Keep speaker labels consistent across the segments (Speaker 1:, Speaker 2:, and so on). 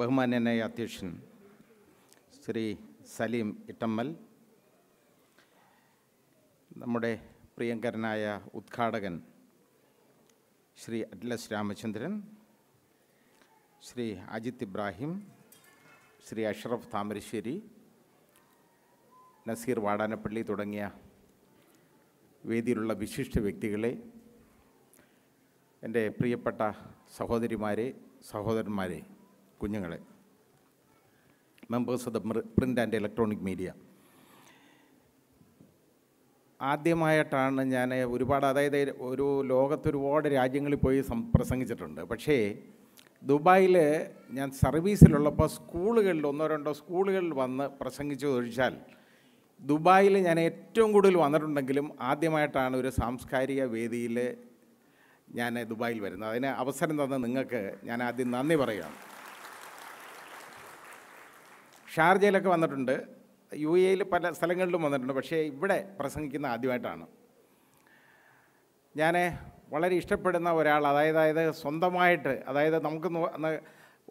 Speaker 1: ബഹുമാന്യനായ അധ്യക്ഷൻ ശ്രീ സലീം ഇട്ടമ്മൽ നമ്മുടെ പ്രിയങ്കരനായ ഉദ്ഘാടകൻ ശ്രീ അറ്റ്ലസ് രാമചന്ദ്രൻ ശ്രീ അജിത് ഇബ്രാഹിം ശ്രീ അഷ്റഫ് താമരശ്ശേരി നസീർ വാടാനപ്പള്ളി തുടങ്ങിയ വേദിയിലുള്ള വിശിഷ്ട വ്യക്തികളെ എൻ്റെ പ്രിയപ്പെട്ട സഹോദരിമാരെ സഹോദരന്മാരെ കുഞ്ഞുങ്ങളെ members of the print and electronic media ആദ്യമായിട്ടാണ് ഞാൻ ഒരുപാട് അതായത് ഒരു ലോകത്ത് ഒരുപാട് രാജ്യങ്ങളിൽ പോയി പ്രസംഗിച്ചിട്ടുണ്ട് പക്ഷേ ദുബായിൽ ഞാൻ സർവീസിലുള്ളപ്പോൾ സ്കൂളുകളിൽ ഒന്നോ രണ്ടോ സ്കൂളുകളിൽ വന്ന് പ്രസംഗിച്ചു ഒഴിച്ചാൽ ദുബായിൽ ഞാൻ ഏറ്റവും കൂടുതൽ വന്നിട്ടുണ്ടെങ്കിലും ആദ്യമായിട്ടാണ് ഒരു സാംസ്കാരിക വേദിയിൽ ഞാൻ ദുബായിൽ വരുന്നത് അതിന് അവസരം തന്ന നിങ്ങൾക്ക് ഞാൻ ആദ്യം നന്ദി പറയുകയാണ് ഷാർജയിലൊക്കെ വന്നിട്ടുണ്ട് യു എയിൽ പല സ്ഥലങ്ങളിലും വന്നിട്ടുണ്ട് പക്ഷേ ഇവിടെ പ്രസംഗിക്കുന്ന ആദ്യമായിട്ടാണ് ഞാൻ വളരെ ഇഷ്ടപ്പെടുന്ന ഒരാൾ അതായത് അതായത് സ്വന്തമായിട്ട് അതായത് നമുക്ക്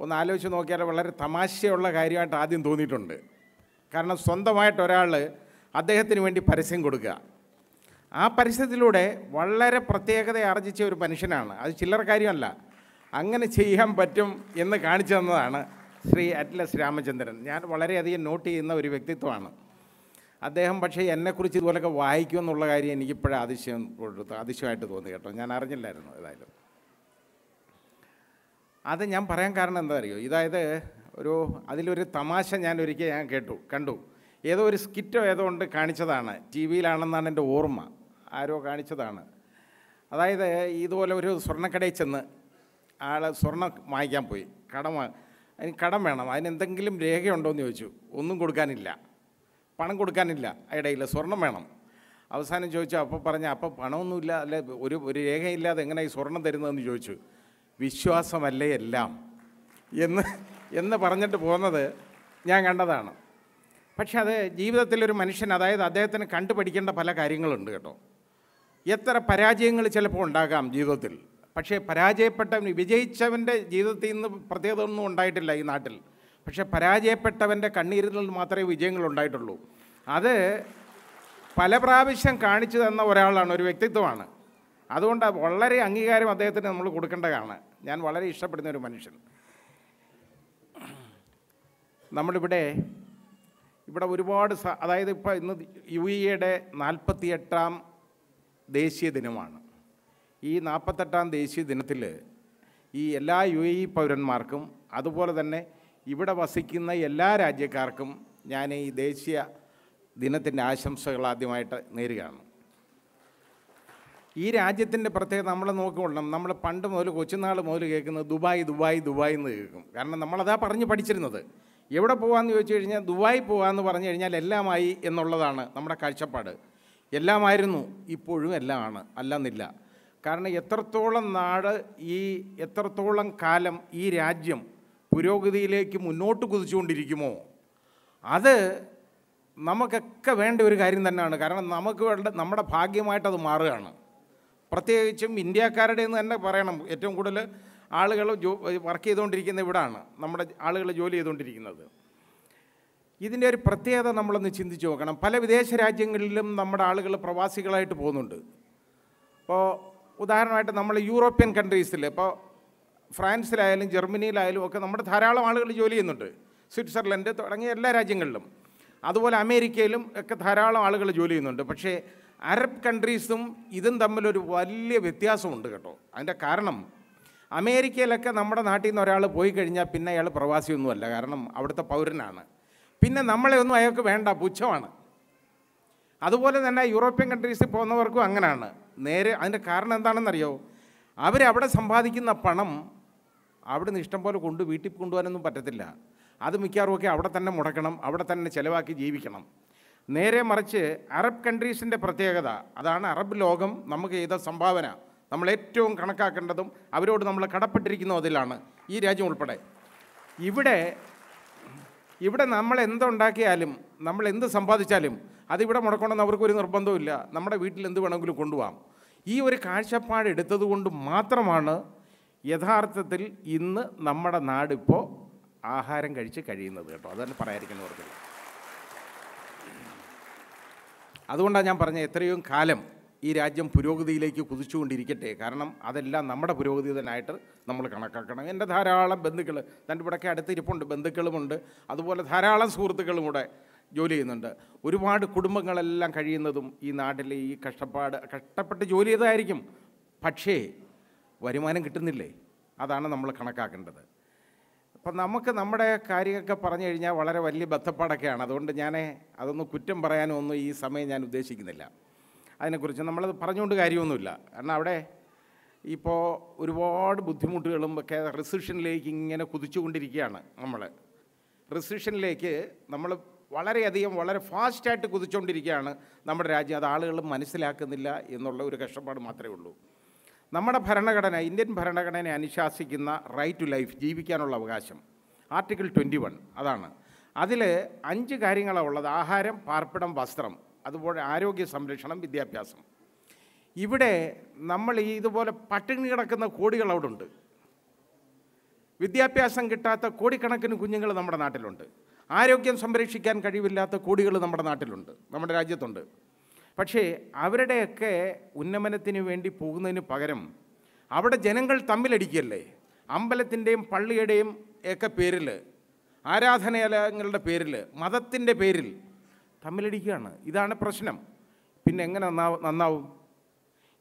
Speaker 1: ഒന്ന് ആലോചിച്ച് നോക്കിയാൽ വളരെ തമാശയുള്ള കാര്യമായിട്ട് ആദ്യം തോന്നിയിട്ടുണ്ട് കാരണം സ്വന്തമായിട്ട് ഒരാൾ അദ്ദേഹത്തിന് വേണ്ടി പരസ്യം കൊടുക്കുക ആ പരസ്യത്തിലൂടെ വളരെ പ്രത്യേകത ആർജിച്ച ഒരു മനുഷ്യനാണ് അത് ചില്ലറ കാര്യമല്ല അങ്ങനെ ചെയ്യാൻ പറ്റും എന്ന് കാണിച്ചു തന്നതാണ് ശ്രീ അറ്റ്ലസ് രാമചന്ദ്രൻ ഞാൻ വളരെയധികം നോട്ട് ചെയ്യുന്ന ഒരു വ്യക്തിത്വമാണ് അദ്ദേഹം പക്ഷേ എന്നെക്കുറിച്ച് ഇതുപോലൊക്കെ വായിക്കും എന്നുള്ള കാര്യം എനിക്കിപ്പോഴും അതിശയം അതിശയമായിട്ട് തോന്നി കേട്ടോ ഞാൻ അറിഞ്ഞില്ലായിരുന്നു ഏതായാലും അത് ഞാൻ പറയാൻ കാരണം എന്താ അറിയോ ഇതായത് ഒരു അതിലൊരു തമാശ ഞാൻ ഒരിക്കൽ ഞാൻ കേട്ടു കണ്ടു ഏതോ ഒരു സ്കിറ്റോ ഏതോ ഉണ്ട് കാണിച്ചതാണ് ടി വിയിലാണെന്നാണ് എൻ്റെ ഓർമ്മ ആരോ കാണിച്ചതാണ് അതായത് ഇതുപോലെ ഒരു സ്വർണ്ണക്കടയിൽ ചെന്ന് ആൾ സ്വർണ്ണം വാങ്ങിക്കാൻ പോയി കടം അതിന് കടം വേണം അതിനെന്തെങ്കിലും രേഖയുണ്ടോ എന്ന് ചോദിച്ചു ഒന്നും കൊടുക്കാനില്ല പണം കൊടുക്കാനില്ല ഇടയിൽ സ്വർണം വേണം അവസാനം ചോദിച്ചു അപ്പോൾ പറഞ്ഞ അപ്പോൾ പണമൊന്നുമില്ല അല്ല ഒരു ഒരു രേഖയില്ലാതെ എങ്ങനെ ഈ സ്വർണം തരുന്നതെന്ന് ചോദിച്ചു വിശ്വാസമല്ലേ എല്ലാം എന്ന് എന്ന് പറഞ്ഞിട്ട് പോകുന്നത് ഞാൻ കണ്ടതാണ് പക്ഷെ അത് ജീവിതത്തിലൊരു മനുഷ്യൻ അതായത് അദ്ദേഹത്തിന് കണ്ടുപഠിക്കേണ്ട പല കാര്യങ്ങളുണ്ട് കേട്ടോ എത്ര പരാജയങ്ങൾ ചിലപ്പോൾ ഉണ്ടാകാം ജീവിതത്തിൽ പക്ഷേ പരാജയപ്പെട്ടവൻ വിജയിച്ചവൻ്റെ ജീവിതത്തിൽ നിന്ന് പ്രത്യേകത ഒന്നും ഉണ്ടായിട്ടില്ല ഈ നാട്ടിൽ പക്ഷേ പരാജയപ്പെട്ടവൻ്റെ കണ്ണീരിൽ നിന്ന് മാത്രമേ വിജയങ്ങൾ ഉണ്ടായിട്ടുള്ളൂ അത് പല പ്രാവശ്യം കാണിച്ചു തന്ന ഒരാളാണ് ഒരു വ്യക്തിത്വമാണ് അതുകൊണ്ട് വളരെ അംഗീകാരം അദ്ദേഹത്തിന് നമ്മൾ കൊടുക്കേണ്ടതാണ് ഞാൻ വളരെ ഇഷ്ടപ്പെടുന്ന ഒരു മനുഷ്യൻ നമ്മളിവിടെ ഇവിടെ ഒരുപാട് അതായത് ഇപ്പോൾ ഇന്ന് യു ഇയുടെ നാൽപ്പത്തിയെട്ടാം ദേശീയ ദിനമാണ് ഈ നാൽപ്പത്തെട്ടാം ദേശീയ ദിനത്തിൽ ഈ എല്ലാ യു എ ഇ പൗരന്മാർക്കും അതുപോലെ തന്നെ ഇവിടെ വസിക്കുന്ന എല്ലാ രാജ്യക്കാർക്കും ഞാൻ ഈ ദേശീയ ദിനത്തിൻ്റെ ആശംസകൾ ആദ്യമായിട്ട് നേരുകയാണ് ഈ രാജ്യത്തിൻ്റെ പ്രത്യേകത നമ്മൾ നോക്കിക്കൊള്ളണം നമ്മൾ പണ്ട് മുതൽ കൊച്ചുനാൾ മുതൽ കേൾക്കുന്നത് ദുബായ് ദുബായ് ദുബായ് എന്ന് കേൾക്കും കാരണം നമ്മളതാ പറഞ്ഞു പഠിച്ചിരുന്നത് എവിടെ പോകാമെന്ന് ചോദിച്ചു കഴിഞ്ഞാൽ ദുബായ് പോകാമെന്ന് പറഞ്ഞു കഴിഞ്ഞാൽ എല്ലാമായി എന്നുള്ളതാണ് നമ്മുടെ കാഴ്ചപ്പാട് എല്ലാമായിരുന്നു ഇപ്പോഴും എല്ലാമാണ് അല്ലെന്നില്ല കാരണം എത്രത്തോളം നാട് ഈ എത്രത്തോളം കാലം ഈ രാജ്യം പുരോഗതിയിലേക്ക് മുന്നോട്ട് കുതിച്ചുകൊണ്ടിരിക്കുമോ അത് നമുക്കൊക്കെ വേണ്ട ഒരു കാര്യം തന്നെയാണ് കാരണം നമുക്ക് വേണ്ട നമ്മുടെ ഭാഗ്യമായിട്ട് അത് മാറുകയാണ് പ്രത്യേകിച്ചും ഇന്ത്യക്കാരുടെ എന്ന് തന്നെ പറയണം ഏറ്റവും കൂടുതൽ ആളുകൾ ജോ വർക്ക് ചെയ്തുകൊണ്ടിരിക്കുന്ന ഇവിടാണ് നമ്മുടെ ആളുകൾ ജോലി ചെയ്തുകൊണ്ടിരിക്കുന്നത് ഇതിൻ്റെ ഒരു പ്രത്യേകത നമ്മളൊന്ന് ചിന്തിച്ച് നോക്കണം പല വിദേശ രാജ്യങ്ങളിലും നമ്മുടെ ആളുകൾ പ്രവാസികളായിട്ട് പോകുന്നുണ്ട് അപ്പോൾ ഉദാഹരണമായിട്ട് നമ്മൾ യൂറോപ്യൻ കൺട്രീസിൽ ഇപ്പോൾ ഫ്രാൻസിലായാലും ജർമ്മനിയിലായാലും ഒക്കെ നമ്മുടെ ധാരാളം ആളുകൾ ജോലി ചെയ്യുന്നുണ്ട് സ്വിറ്റ്സർലൻഡ് തുടങ്ങിയ എല്ലാ രാജ്യങ്ങളിലും അതുപോലെ അമേരിക്കയിലും ഒക്കെ ധാരാളം ആളുകൾ ജോലി ചെയ്യുന്നുണ്ട് പക്ഷേ അറബ് കൺട്രീസും ഇതും തമ്മിലൊരു വലിയ വ്യത്യാസമുണ്ട് കേട്ടോ അതിൻ്റെ കാരണം അമേരിക്കയിലൊക്കെ നമ്മുടെ നാട്ടിൽ നിന്ന് ഒരാൾ പോയി കഴിഞ്ഞാൽ പിന്നെ അയാൾ പ്രവാസിയൊന്നുമല്ല കാരണം അവിടുത്തെ പൗരനാണ് പിന്നെ നമ്മളെ ഒന്നും അയാൾക്ക് വേണ്ട പുച്ഛമാണ് അതുപോലെ തന്നെ യൂറോപ്യൻ കൺട്രീസിൽ പോകുന്നവർക്കും അങ്ങനെയാണ് നേരെ അതിൻ്റെ കാരണം എന്താണെന്നറിയോ അവരവിടെ സമ്പാദിക്കുന്ന പണം അവിടെ നിന്ന് ഇഷ്ടംപോലെ കൊണ്ട് വീട്ടിൽ കൊണ്ടുപോകാനൊന്നും പറ്റത്തില്ല അത് മിക്കവാറുമൊക്കെ അവിടെ തന്നെ മുടക്കണം അവിടെ തന്നെ ചിലവാക്കി ജീവിക്കണം നേരെ മറിച്ച് അറബ് കൺട്രീസിൻ്റെ പ്രത്യേകത അതാണ് അറബ് ലോകം നമുക്ക് ചെയ്ത സംഭാവന നമ്മൾ ഏറ്റവും കണക്കാക്കേണ്ടതും അവരോട് നമ്മൾ കടപ്പെട്ടിരിക്കുന്നതും അതിലാണ് ഈ രാജ്യം ഉൾപ്പെടെ ഇവിടെ ഇവിടെ നമ്മൾ എന്തുണ്ടാക്കിയാലും നമ്മൾ എന്ത് സമ്പാദിച്ചാലും അതിവിടെ മുടക്കണമെന്ന് അവർക്കൊരു നിർബന്ധമില്ല നമ്മുടെ വീട്ടിൽ എന്ത് വേണമെങ്കിലും കൊണ്ടുപോകാം ഈ ഒരു കാഴ്ചപ്പാട് എടുത്തതുകൊണ്ട് മാത്രമാണ് യഥാർത്ഥത്തിൽ ഇന്ന് നമ്മുടെ നാടിപ്പോൾ ആഹാരം കഴിച്ച് കഴിയുന്നത് കേട്ടോ പറയാതിരിക്കുന്ന പറയാതിരിക്കുന്നവർക്കില്ല അതുകൊണ്ടാണ് ഞാൻ പറഞ്ഞത് എത്രയും കാലം ഈ രാജ്യം പുരോഗതിയിലേക്ക് കുതിച്ചുകൊണ്ടിരിക്കട്ടെ കാരണം അതെല്ലാം നമ്മുടെ പുരോഗതി തന്നെയായിട്ട് നമ്മൾ കണക്കാക്കണം എൻ്റെ ധാരാളം ബന്ധുക്കൾ തൻ്റെ ഇവിടെയൊക്കെ അടുത്തിരിപ്പുണ്ട് ബന്ധുക്കളുമുണ്ട് അതുപോലെ ധാരാളം സുഹൃത്തുക്കളും കൂടെ ജോലി ചെയ്യുന്നുണ്ട് ഒരുപാട് കുടുംബങ്ങളെല്ലാം കഴിയുന്നതും ഈ നാട്ടിലെ ഈ കഷ്ടപ്പാട് കഷ്ടപ്പെട്ട് ജോലി ചെയ്തതായിരിക്കും പക്ഷേ വരുമാനം കിട്ടുന്നില്ലേ അതാണ് നമ്മൾ കണക്കാക്കേണ്ടത് അപ്പം നമുക്ക് നമ്മുടെ കാര്യമൊക്കെ പറഞ്ഞു കഴിഞ്ഞാൽ വളരെ വലിയ ബന്ധപ്പാടൊക്കെയാണ് അതുകൊണ്ട് ഞാൻ അതൊന്നും കുറ്റം പറയാനോ ഒന്നും ഈ സമയം ഞാൻ ഉദ്ദേശിക്കുന്നില്ല അതിനെക്കുറിച്ച് നമ്മളത് പറഞ്ഞുകൊണ്ട് കാര്യമൊന്നുമില്ല കാരണം അവിടെ ഇപ്പോൾ ഒരുപാട് ബുദ്ധിമുട്ടുകളും ഒക്കെ റിസഷൻ ഇങ്ങനെ കുതിച്ചുകൊണ്ടിരിക്കുകയാണ് നമ്മൾ റിസഷനിലേക്ക് നമ്മൾ വളരെയധികം വളരെ ഫാസ്റ്റായിട്ട് കുതിച്ചുകൊണ്ടിരിക്കുകയാണ് നമ്മുടെ രാജ്യം അത് ആളുകൾ മനസ്സിലാക്കുന്നില്ല എന്നുള്ള ഒരു കഷ്ടപ്പാട് മാത്രമേ ഉള്ളൂ നമ്മുടെ ഭരണഘടന ഇന്ത്യൻ ഭരണഘടനയെ അനുശാസിക്കുന്ന റൈറ്റ് ടു ലൈഫ് ജീവിക്കാനുള്ള അവകാശം ആർട്ടിക്കിൾ ട്വൻറ്റി വൺ അതാണ് അതിൽ അഞ്ച് കാര്യങ്ങളാണ് ഉള്ളത് ആഹാരം പാർപ്പിടം വസ്ത്രം അതുപോലെ ആരോഗ്യ സംരക്ഷണം വിദ്യാഭ്യാസം ഇവിടെ നമ്മൾ ഈ ഇതുപോലെ പട്ടിണി കിടക്കുന്ന കോടികൾ അവിടെ ഉണ്ട് വിദ്യാഭ്യാസം കിട്ടാത്ത കോടിക്കണക്കിന് കുഞ്ഞുങ്ങൾ നമ്മുടെ നാട്ടിലുണ്ട് ആരോഗ്യം സംരക്ഷിക്കാൻ കഴിവില്ലാത്ത കൂടികൾ നമ്മുടെ നാട്ടിലുണ്ട് നമ്മുടെ രാജ്യത്തുണ്ട് പക്ഷേ അവരുടെയൊക്കെ ഉന്നമനത്തിന് വേണ്ടി പോകുന്നതിന് പകരം അവിടെ ജനങ്ങൾ തമ്മിലടിക്കുകയല്ലേ അമ്പലത്തിൻ്റെയും പള്ളിയുടെയും ഒക്കെ പേരിൽ ആരാധനാലയങ്ങളുടെ പേരിൽ മതത്തിൻ്റെ പേരിൽ തമ്മിലടിക്കുകയാണ് ഇതാണ് പ്രശ്നം പിന്നെ എങ്ങനെ നന്നാവും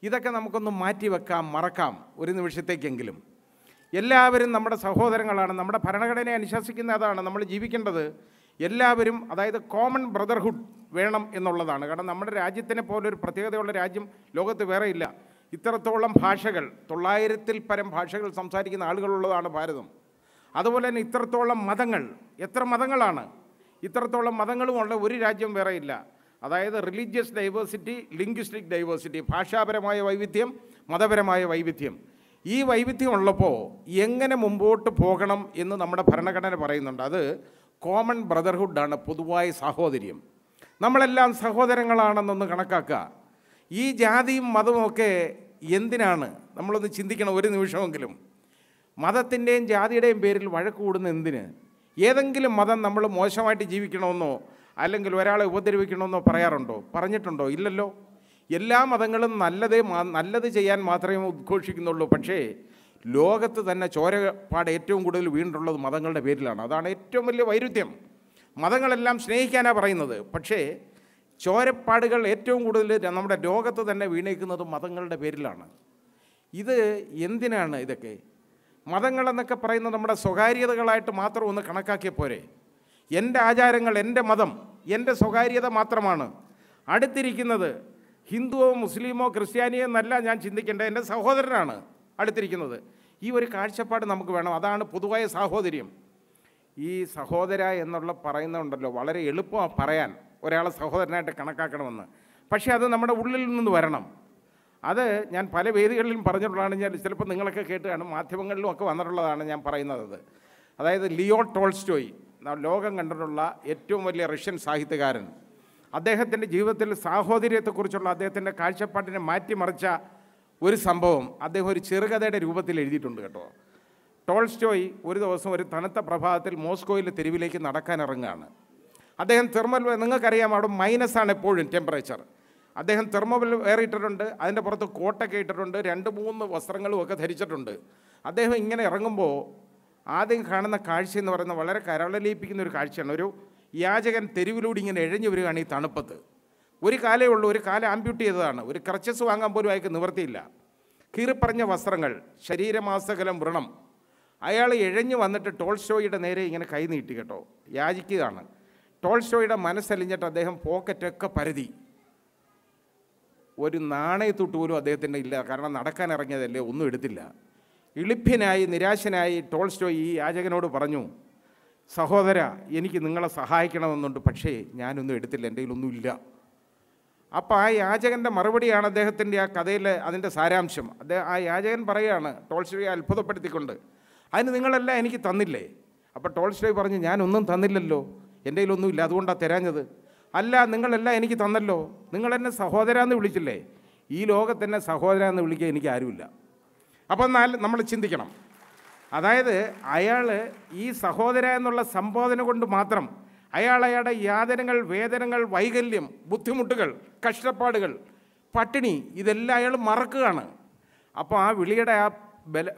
Speaker 1: ഇതൊക്കെ നമുക്കൊന്ന് മാറ്റി വെക്കാം മറക്കാം ഒരു നിമിഷത്തേക്കെങ്കിലും എല്ലാവരും നമ്മുടെ സഹോദരങ്ങളാണ് നമ്മുടെ ഭരണഘടനയെ അനുശാസിക്കുന്ന അതാണ് നമ്മൾ ജീവിക്കേണ്ടത് എല്ലാവരും അതായത് കോമൺ ബ്രദർഹുഡ് വേണം എന്നുള്ളതാണ് കാരണം നമ്മുടെ രാജ്യത്തിനെ പോലൊരു പ്രത്യേകതയുള്ള രാജ്യം ലോകത്ത് വേറെ ഇല്ല ഇത്രത്തോളം ഭാഷകൾ തൊള്ളായിരത്തിൽ പരം ഭാഷകൾ സംസാരിക്കുന്ന ആളുകളുള്ളതാണ് ഭാരതം അതുപോലെ തന്നെ ഇത്രത്തോളം മതങ്ങൾ എത്ര മതങ്ങളാണ് ഇത്രത്തോളം മതങ്ങളുമുള്ള ഒരു രാജ്യം വേറെ ഇല്ല അതായത് റിലീജിയസ് ഡൈവേഴ്സിറ്റി ലിംഗ്വിസ്റ്റിക് ഡൈവേഴ്സിറ്റി ഭാഷാപരമായ വൈവിധ്യം മതപരമായ വൈവിധ്യം ഈ വൈവിധ്യം ഉള്ളപ്പോൾ എങ്ങനെ മുമ്പോട്ട് പോകണം എന്ന് നമ്മുടെ ഭരണഘടന പറയുന്നുണ്ട് അത് കോമൺ ബ്രദർഹുഡാണ് പൊതുവായ സാഹോദര്യം നമ്മളെല്ലാം സഹോദരങ്ങളാണെന്നൊന്ന് കണക്കാക്കുക ഈ ജാതിയും മതമൊക്കെ എന്തിനാണ് നമ്മളൊന്ന് ചിന്തിക്കണം ഒരു നിമിഷമെങ്കിലും മതത്തിൻ്റെയും ജാതിയുടെയും പേരിൽ വഴക്ക് കൂടുന്ന എന്തിന് ഏതെങ്കിലും മതം നമ്മൾ മോശമായിട്ട് ജീവിക്കണമെന്നോ അല്ലെങ്കിൽ ഒരാളെ ഉപദ്രവിക്കണമെന്നോ പറയാറുണ്ടോ പറഞ്ഞിട്ടുണ്ടോ ഇല്ലല്ലോ എല്ലാ മതങ്ങളും നല്ലതേ നല്ലത് ചെയ്യാൻ മാത്രമേ ഉദ്ഘോഷിക്കുന്നുള്ളൂ പക്ഷേ ലോകത്ത് തന്നെ ചോരപ്പാട് ഏറ്റവും കൂടുതൽ വീണ്ടുള്ളത് മതങ്ങളുടെ പേരിലാണ് അതാണ് ഏറ്റവും വലിയ വൈരുദ്ധ്യം മതങ്ങളെല്ലാം സ്നേഹിക്കാനാണ് പറയുന്നത് പക്ഷേ ചോരപ്പാടുകൾ ഏറ്റവും കൂടുതൽ നമ്മുടെ ലോകത്ത് തന്നെ വീണേക്കുന്നത് മതങ്ങളുടെ പേരിലാണ് ഇത് എന്തിനാണ് ഇതൊക്കെ മതങ്ങളെന്നൊക്കെ പറയുന്നത് നമ്മുടെ സ്വകാര്യതകളായിട്ട് മാത്രം ഒന്ന് കണക്കാക്കിയ പോരെ എൻ്റെ ആചാരങ്ങൾ എൻ്റെ മതം എൻ്റെ സ്വകാര്യത മാത്രമാണ് അടുത്തിരിക്കുന്നത് ഹിന്ദുവോ മുസ്ലിമോ ക്രിസ്ത്യാനിയോ എന്നല്ല ഞാൻ ചിന്തിക്കേണ്ടത് എൻ്റെ സഹോദരനാണ് അടുത്തിരിക്കുന്നത് ഈ ഒരു കാഴ്ചപ്പാട് നമുക്ക് വേണം അതാണ് പൊതുവായ സാഹോദര്യം ഈ സഹോദര എന്നുള്ള പറയുന്നുണ്ടല്ലോ വളരെ എളുപ്പമാണ് പറയാൻ ഒരാളെ സഹോദരനായിട്ട് കണക്കാക്കണമെന്ന് പക്ഷേ അത് നമ്മുടെ ഉള്ളിൽ നിന്ന് വരണം അത് ഞാൻ പല വേദികളിലും പറഞ്ഞിട്ടുള്ളതാണ് ഞാൻ ചിലപ്പോൾ നിങ്ങളൊക്കെ കേട്ടുകയാണ് മാധ്യമങ്ങളിലും ഒക്കെ വന്നിട്ടുള്ളതാണ് ഞാൻ പറയുന്നത് അതായത് ലിയോ ടോൾസ്റ്റോയ് ലോകം കണ്ടിട്ടുള്ള ഏറ്റവും വലിയ റഷ്യൻ സാഹിത്യകാരൻ അദ്ദേഹത്തിൻ്റെ ജീവിതത്തിൽ സാഹോദര്യത്തെക്കുറിച്ചുള്ള അദ്ദേഹത്തിൻ്റെ കാഴ്ചപ്പാടിനെ മാറ്റിമറിച്ച ഒരു സംഭവം അദ്ദേഹം ഒരു ചെറുകഥയുടെ രൂപത്തിൽ എഴുതിയിട്ടുണ്ട് കേട്ടോ ടോൾസ്റ്റോയ് ഒരു ദിവസം ഒരു തണുത്ത പ്രഭാതത്തിൽ മോസ്കോയിലെ തെരുവിലേക്ക് നടക്കാൻ ഇറങ്ങുകയാണ് അദ്ദേഹം തെർമൽ നിങ്ങൾക്കറിയാം അവിടെ മൈനസാണ് എപ്പോഴും ടെമ്പറേച്ചർ അദ്ദേഹം തെർമോവിൽ വേറിട്ടിട്ടുണ്ട് അതിൻ്റെ പുറത്ത് കോട്ടൊക്കെ ഇട്ടിട്ടുണ്ട് രണ്ട് മൂന്ന് വസ്ത്രങ്ങളും ഒക്കെ ധരിച്ചിട്ടുണ്ട് അദ്ദേഹം ഇങ്ങനെ ഇറങ്ങുമ്പോൾ ആദ്യം കാണുന്ന കാഴ്ച എന്ന് പറയുന്നത് വളരെ കരളലിയിപ്പിക്കുന്ന ഒരു കാഴ്ചയാണ് ഒരു യാചകൻ തെരുവിലൂടെ ഇങ്ങനെ എഴഞ്ഞു വരികയാണ് ഈ തണുപ്പത്ത് ഒരു കാലേ ഉള്ളൂ ഒരു കാലം ആംബ്യൂട്ട് ചെയ്തതാണ് ഒരു ക്രച്ചസ് വാങ്ങാൻ പോലും അയാൾക്ക് നിവൃത്തിയില്ല കീറിപ്പറഞ്ഞ വസ്ത്രങ്ങൾ ശരീരമാസകലം വ്രണം അയാൾ എഴഞ്ഞു വന്നിട്ട് ടോൾസ്റ്റോയുടെ നേരെ ഇങ്ങനെ കൈ നീട്ടി കേട്ടോ യാചിക്കുകയാണ് ടോൾസ്റ്റോയുടെ മനസ്സലിഞ്ഞിട്ട് അദ്ദേഹം പോക്കറ്റൊക്കെ പരതി ഒരു നാണയത്തൊട്ട് പോലും അദ്ദേഹത്തിൻ്റെ ഇല്ല കാരണം നടക്കാൻ ഇറങ്ങിയതല്ലേ ഒന്നും എടുത്തില്ല ഇളിഭ്യനായി നിരാശനായി ടോൾസ്റ്റോയി ഈ യാചകനോട് പറഞ്ഞു സഹോദര എനിക്ക് നിങ്ങളെ സഹായിക്കണമെന്നുണ്ട് പക്ഷേ ഞാനൊന്നും എടുത്തില്ല എൻ്റെ ഇല്ല അപ്പോൾ ആ യാചകൻ്റെ മറുപടിയാണ് അദ്ദേഹത്തിൻ്റെ ആ കഥയിലെ അതിൻ്റെ സാരാംശം അദ്ദേഹം ആ യാചകൻ പറയുകയാണ് ടോൾസ്റ്റോയെ അത്ഭുതപ്പെടുത്തിക്കൊണ്ട് അതിന് നിങ്ങളല്ല എനിക്ക് തന്നില്ലേ അപ്പോൾ ടോൾസ്റ്റോയ് പറഞ്ഞു ഞാനൊന്നും തന്നില്ലല്ലോ എൻ്റെ കയ്യിലൊന്നുമില്ല അതുകൊണ്ടാണ് തരാഞ്ഞത് അല്ല നിങ്ങളല്ല എനിക്ക് തന്നല്ലോ നിങ്ങളെന്നെ സഹോദര എന്ന് വിളിച്ചില്ലേ ഈ ലോകത്തെന്നെ സഹോദര എന്ന് വിളിക്കാൻ എനിക്ക് ആരുമില്ല അപ്പോൾ എന്നാൽ നമ്മൾ ചിന്തിക്കണം അതായത് അയാൾ ഈ സഹോദര എന്നുള്ള സംബോധന കൊണ്ട് മാത്രം അയാൾ അയാളുടെ യാതനകൾ വേദനകൾ വൈകല്യം ബുദ്ധിമുട്ടുകൾ കഷ്ടപ്പാടുകൾ പട്ടിണി ഇതെല്ലാം അയാൾ മറക്കുകയാണ് അപ്പോൾ ആ വിളിയുടെ ആ ബല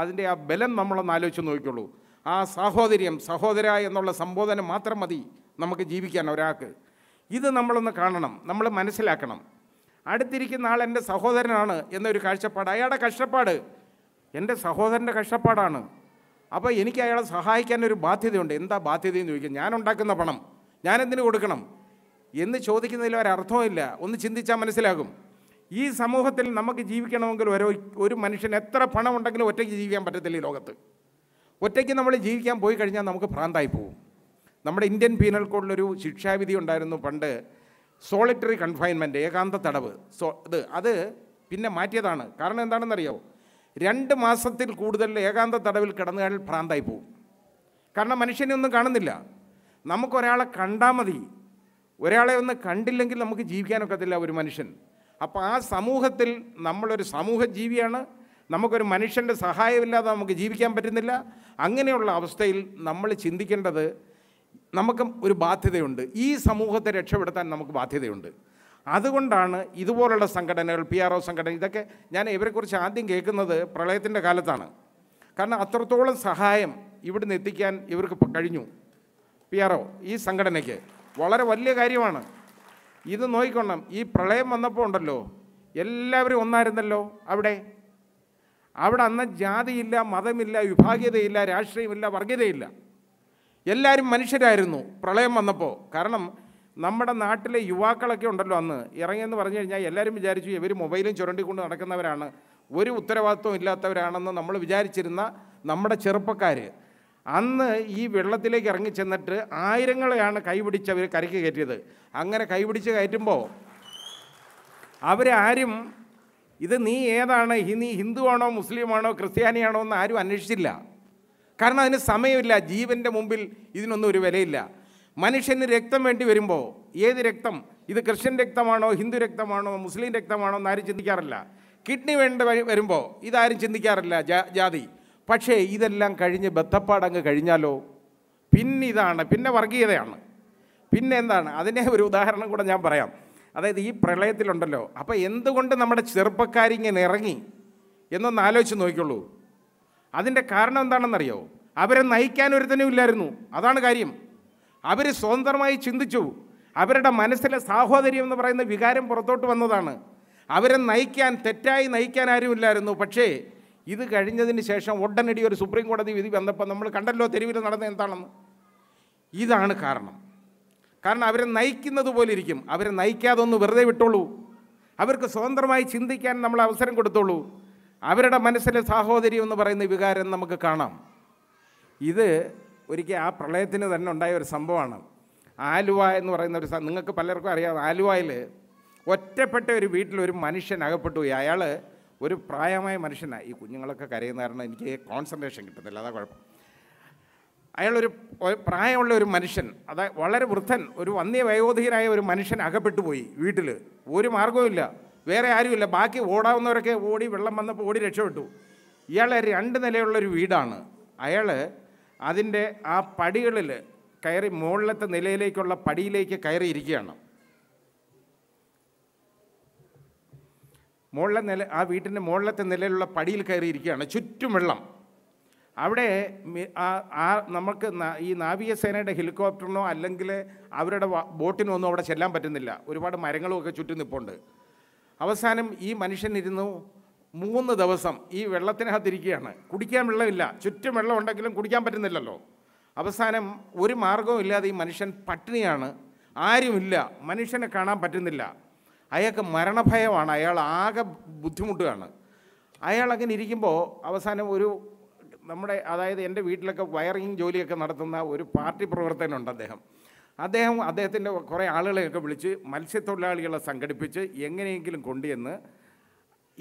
Speaker 1: അതിൻ്റെ ആ ബലം നമ്മളൊന്ന് ആലോചിച്ച് നോക്കിയുള്ളൂ ആ സാഹോദര്യം സഹോദര എന്നുള്ള സംബോധന മാത്രം മതി നമുക്ക് ജീവിക്കാൻ ഒരാൾക്ക് ഇത് നമ്മളൊന്ന് കാണണം നമ്മൾ മനസ്സിലാക്കണം അടുത്തിരിക്കുന്ന ആൾ എൻ്റെ സഹോദരനാണ് എന്നൊരു കാഴ്ചപ്പാട് അയാളുടെ കഷ്ടപ്പാട് എൻ്റെ സഹോദരൻ്റെ കഷ്ടപ്പാടാണ് അപ്പോൾ എനിക്ക് അയാളെ സഹായിക്കാൻ ഒരു ബാധ്യതയുണ്ട് എന്താ ബാധ്യത എന്ന് ചോദിക്കും ഞാൻ ഉണ്ടാക്കുന്ന പണം ഞാൻ എന്തിനു കൊടുക്കണം എന്ന് ചോദിക്കുന്നതിൽ ഒരർത്ഥവുമില്ല ഒന്ന് ചിന്തിച്ചാൽ മനസ്സിലാകും ഈ സമൂഹത്തിൽ നമുക്ക് ജീവിക്കണമെങ്കിൽ ഓരോ ഒരു മനുഷ്യന് എത്ര പണം ഉണ്ടെങ്കിലും ഒറ്റയ്ക്ക് ജീവിക്കാൻ പറ്റത്തില്ല ഈ ലോകത്ത് ഒറ്റയ്ക്ക് നമ്മൾ ജീവിക്കാൻ പോയി കഴിഞ്ഞാൽ നമുക്ക് ഭ്രാന്തായി പോകും നമ്മുടെ ഇന്ത്യൻ പീനൽ കോഡിലൊരു ശിക്ഷാവിധി ഉണ്ടായിരുന്നു പണ്ട് സോളിറ്ററി കൺഫൈൻമെൻറ്റ് ഏകാന്ത തടവ് സോ ഇത് അത് പിന്നെ മാറ്റിയതാണ് കാരണം എന്താണെന്നറിയാമോ രണ്ട് മാസത്തിൽ കൂടുതൽ ഏകാന്ത തടവിൽ കിടന്നുകാൽ ഭ്രാന്തായി പോകും കാരണം മനുഷ്യനെ ഒന്നും കാണുന്നില്ല നമുക്കൊരാളെ കണ്ടാൽ മതി ഒരാളെ ഒന്ന് കണ്ടില്ലെങ്കിൽ നമുക്ക് ജീവിക്കാനൊക്കത്തില്ല ഒരു മനുഷ്യൻ അപ്പോൾ ആ സമൂഹത്തിൽ നമ്മളൊരു സമൂഹ ജീവിയാണ് നമുക്കൊരു മനുഷ്യൻ്റെ സഹായമില്ലാതെ നമുക്ക് ജീവിക്കാൻ പറ്റുന്നില്ല അങ്ങനെയുള്ള അവസ്ഥയിൽ നമ്മൾ ചിന്തിക്കേണ്ടത് നമുക്ക് ഒരു ബാധ്യതയുണ്ട് ഈ സമൂഹത്തെ രക്ഷപ്പെടുത്താൻ നമുക്ക് ബാധ്യതയുണ്ട് അതുകൊണ്ടാണ് ഇതുപോലുള്ള സംഘടനകൾ പി ആർ ഒ സംഘടന ഇതൊക്കെ ഞാൻ ഇവരെക്കുറിച്ച് ആദ്യം കേൾക്കുന്നത് പ്രളയത്തിൻ്റെ കാലത്താണ് കാരണം അത്രത്തോളം സഹായം ഇവിടുന്ന് എത്തിക്കാൻ ഇവർക്ക് കഴിഞ്ഞു പി ആർ ഒ ഈ സംഘടനയ്ക്ക് വളരെ വലിയ കാര്യമാണ് ഇത് നോക്കിക്കൊള്ളണം ഈ പ്രളയം വന്നപ്പോൾ ഉണ്ടല്ലോ എല്ലാവരും ഒന്നായിരുന്നല്ലോ അവിടെ അവിടെ അന്ന് ജാതിയില്ല മതമില്ല വിഭാഗീയതയില്ല രാഷ്ട്രീയമില്ല വർഗീയതയില്ല എല്ലാവരും മനുഷ്യരായിരുന്നു പ്രളയം വന്നപ്പോൾ കാരണം നമ്മുടെ നാട്ടിലെ യുവാക്കളൊക്കെ ഉണ്ടല്ലോ അന്ന് ഇറങ്ങിയെന്ന് പറഞ്ഞു കഴിഞ്ഞാൽ എല്ലാവരും വിചാരിച്ചു ഇവർ മൊബൈലും ചുരണ്ടിക്കൊണ്ട് നടക്കുന്നവരാണ് ഒരു ഉത്തരവാദിത്വം ഇല്ലാത്തവരാണെന്ന് നമ്മൾ വിചാരിച്ചിരുന്ന നമ്മുടെ ചെറുപ്പക്കാർ അന്ന് ഈ വെള്ളത്തിലേക്ക് ഇറങ്ങി ചെന്നിട്ട് ആയിരങ്ങളെയാണ് കൈപിടിച്ച് അവർ കരയ്ക്ക് കയറ്റിയത് അങ്ങനെ കൈപിടിച്ച് കയറ്റുമ്പോൾ അവരാരും ഇത് നീ ഏതാണ് നീ ഹിന്ദുവാണോ മുസ്ലിമാണോ ക്രിസ്ത്യാനിയാണോ എന്ന് ആരും അന്വേഷിച്ചില്ല കാരണം അതിന് സമയമില്ല ജീവൻ്റെ മുമ്പിൽ ഇതിനൊന്നും ഒരു വിലയില്ല മനുഷ്യന് രക്തം വേണ്ടി വരുമ്പോൾ ഏത് രക്തം ഇത് ക്രിസ്ത്യൻ രക്തമാണോ ഹിന്ദു രക്തമാണോ മുസ്ലിം രക്തമാണോ എന്ന് ആരും ചിന്തിക്കാറില്ല കിഡ്നി വേണ്ട വരുമ്പോൾ ഇതാരും ചിന്തിക്കാറില്ല ജാതി പക്ഷേ ഇതെല്ലാം കഴിഞ്ഞ് ബദ്ധപ്പാടങ്ങ് കഴിഞ്ഞാലോ പിന്നെ ഇതാണ് പിന്നെ വർഗീയതയാണ് പിന്നെ എന്താണ് അതിനെ ഒരു ഉദാഹരണം കൂടെ ഞാൻ പറയാം അതായത് ഈ പ്രളയത്തിലുണ്ടല്ലോ അപ്പോൾ എന്തുകൊണ്ട് നമ്മുടെ ചെറുപ്പക്കാരിങ്ങനെ ഇറങ്ങി എന്നൊന്ന് ആലോചിച്ച് നോക്കിക്കോളൂ അതിൻ്റെ കാരണം എന്താണെന്നറിയോ അവരെ നയിക്കാൻ ഒരുത്തനും ഇല്ലായിരുന്നു അതാണ് കാര്യം അവർ സ്വതന്ത്രമായി ചിന്തിച്ചു അവരുടെ മനസ്സിലെ സാഹോദര്യം എന്ന് പറയുന്ന വികാരം പുറത്തോട്ട് വന്നതാണ് അവരെ നയിക്കാൻ തെറ്റായി നയിക്കാൻ ആരുമില്ലായിരുന്നു പക്ഷേ ഇത് കഴിഞ്ഞതിന് ശേഷം ഉടനടി ഒരു സുപ്രീം കോടതി വിധി വന്നപ്പോൾ നമ്മൾ കണ്ടല്ലോ തെരുവിൽ നടന്ന എന്താണെന്ന് ഇതാണ് കാരണം കാരണം അവരെ നയിക്കുന്നത് പോലെ ഇരിക്കും അവരെ നയിക്കാതെ ഒന്ന് വെറുതെ വിട്ടോളൂ അവർക്ക് സ്വതന്ത്രമായി ചിന്തിക്കാൻ നമ്മൾ അവസരം കൊടുത്തോളൂ അവരുടെ മനസ്സിലെ സാഹോദര്യം എന്ന് പറയുന്ന വികാരം നമുക്ക് കാണാം ഇത് ഒരിക്കൽ ആ പ്രളയത്തിന് തന്നെ ഉണ്ടായ ഒരു സംഭവമാണ് ആലുവ എന്ന് പറയുന്ന ഒരു നിങ്ങൾക്ക് പലർക്കും അറിയാം ആലുവയിൽ ഒറ്റപ്പെട്ട ഒരു വീട്ടിൽ ഒരു മനുഷ്യൻ അകപ്പെട്ടു പോയി അയാൾ ഒരു പ്രായമായ മനുഷ്യനാണ് ഈ കുഞ്ഞുങ്ങളൊക്കെ കരയുന്ന കാരണം എനിക്ക് കോൺസെൻട്രേഷൻ കിട്ടുന്നില്ല അതാ കുഴപ്പം അയാളൊരു പ്രായമുള്ള ഒരു മനുഷ്യൻ അതായത് വളരെ വൃദ്ധൻ ഒരു വന്യ വയോധികനായ ഒരു മനുഷ്യൻ അകപ്പെട്ടു പോയി വീട്ടിൽ ഒരു മാർഗ്ഗവുമില്ല വേറെ ആരുമില്ല ബാക്കി ഓടാവുന്നവരൊക്കെ ഓടി വെള്ളം വന്നപ്പോൾ ഓടി രക്ഷപ്പെട്ടു ഇയാളെ രണ്ട് നിലയുള്ളൊരു വീടാണ് അയാൾ അതിൻ്റെ ആ പടികളിൽ കയറി മുകളിലത്തെ നിലയിലേക്കുള്ള പടിയിലേക്ക് കയറിയിരിക്കുകയാണ് മുകളിലെ നില ആ വീട്ടിൻ്റെ മുകളിലത്തെ നിലയിലുള്ള പടിയിൽ കയറിയിരിക്കുകയാണ് ചുറ്റും വെള്ളം അവിടെ ആ നമുക്ക് ഈ നാവികസേനയുടെ ഹെലികോപ്റ്ററിനോ അല്ലെങ്കിൽ അവരുടെ ബോട്ടിനോ ഒന്നും അവിടെ ചെല്ലാൻ പറ്റുന്നില്ല ഒരുപാട് മരങ്ങളും ഒക്കെ ചുറ്റും നിൽപ്പുണ്ട് അവസാനം ഈ മനുഷ്യനിരുന്നു മൂന്ന് ദിവസം ഈ വെള്ളത്തിനകത്തിരിക്കുകയാണ് കുടിക്കാൻ വെള്ളമില്ല ചുറ്റും വെള്ളം ഉണ്ടെങ്കിലും കുടിക്കാൻ പറ്റുന്നില്ലല്ലോ അവസാനം ഒരു മാർഗവും ഇല്ലാതെ ഈ മനുഷ്യൻ പട്ടിണിയാണ് ആരുമില്ല മനുഷ്യനെ കാണാൻ പറ്റുന്നില്ല അയാൾക്ക് മരണഭയമാണ് അയാൾ ആകെ ബുദ്ധിമുട്ടുകയാണ് അയാൾ അങ്ങനെ ഇരിക്കുമ്പോൾ അവസാനം ഒരു നമ്മുടെ അതായത് എൻ്റെ വീട്ടിലൊക്കെ വയറിങ് ജോലിയൊക്കെ നടത്തുന്ന ഒരു പാർട്ടി പ്രവർത്തകനുണ്ട് അദ്ദേഹം അദ്ദേഹം അദ്ദേഹത്തിൻ്റെ കുറേ ആളുകളെയൊക്കെ വിളിച്ച് മത്സ്യത്തൊഴിലാളികളെ സംഘടിപ്പിച്ച് എങ്ങനെയെങ്കിലും കൊണ്ടുവന്ന്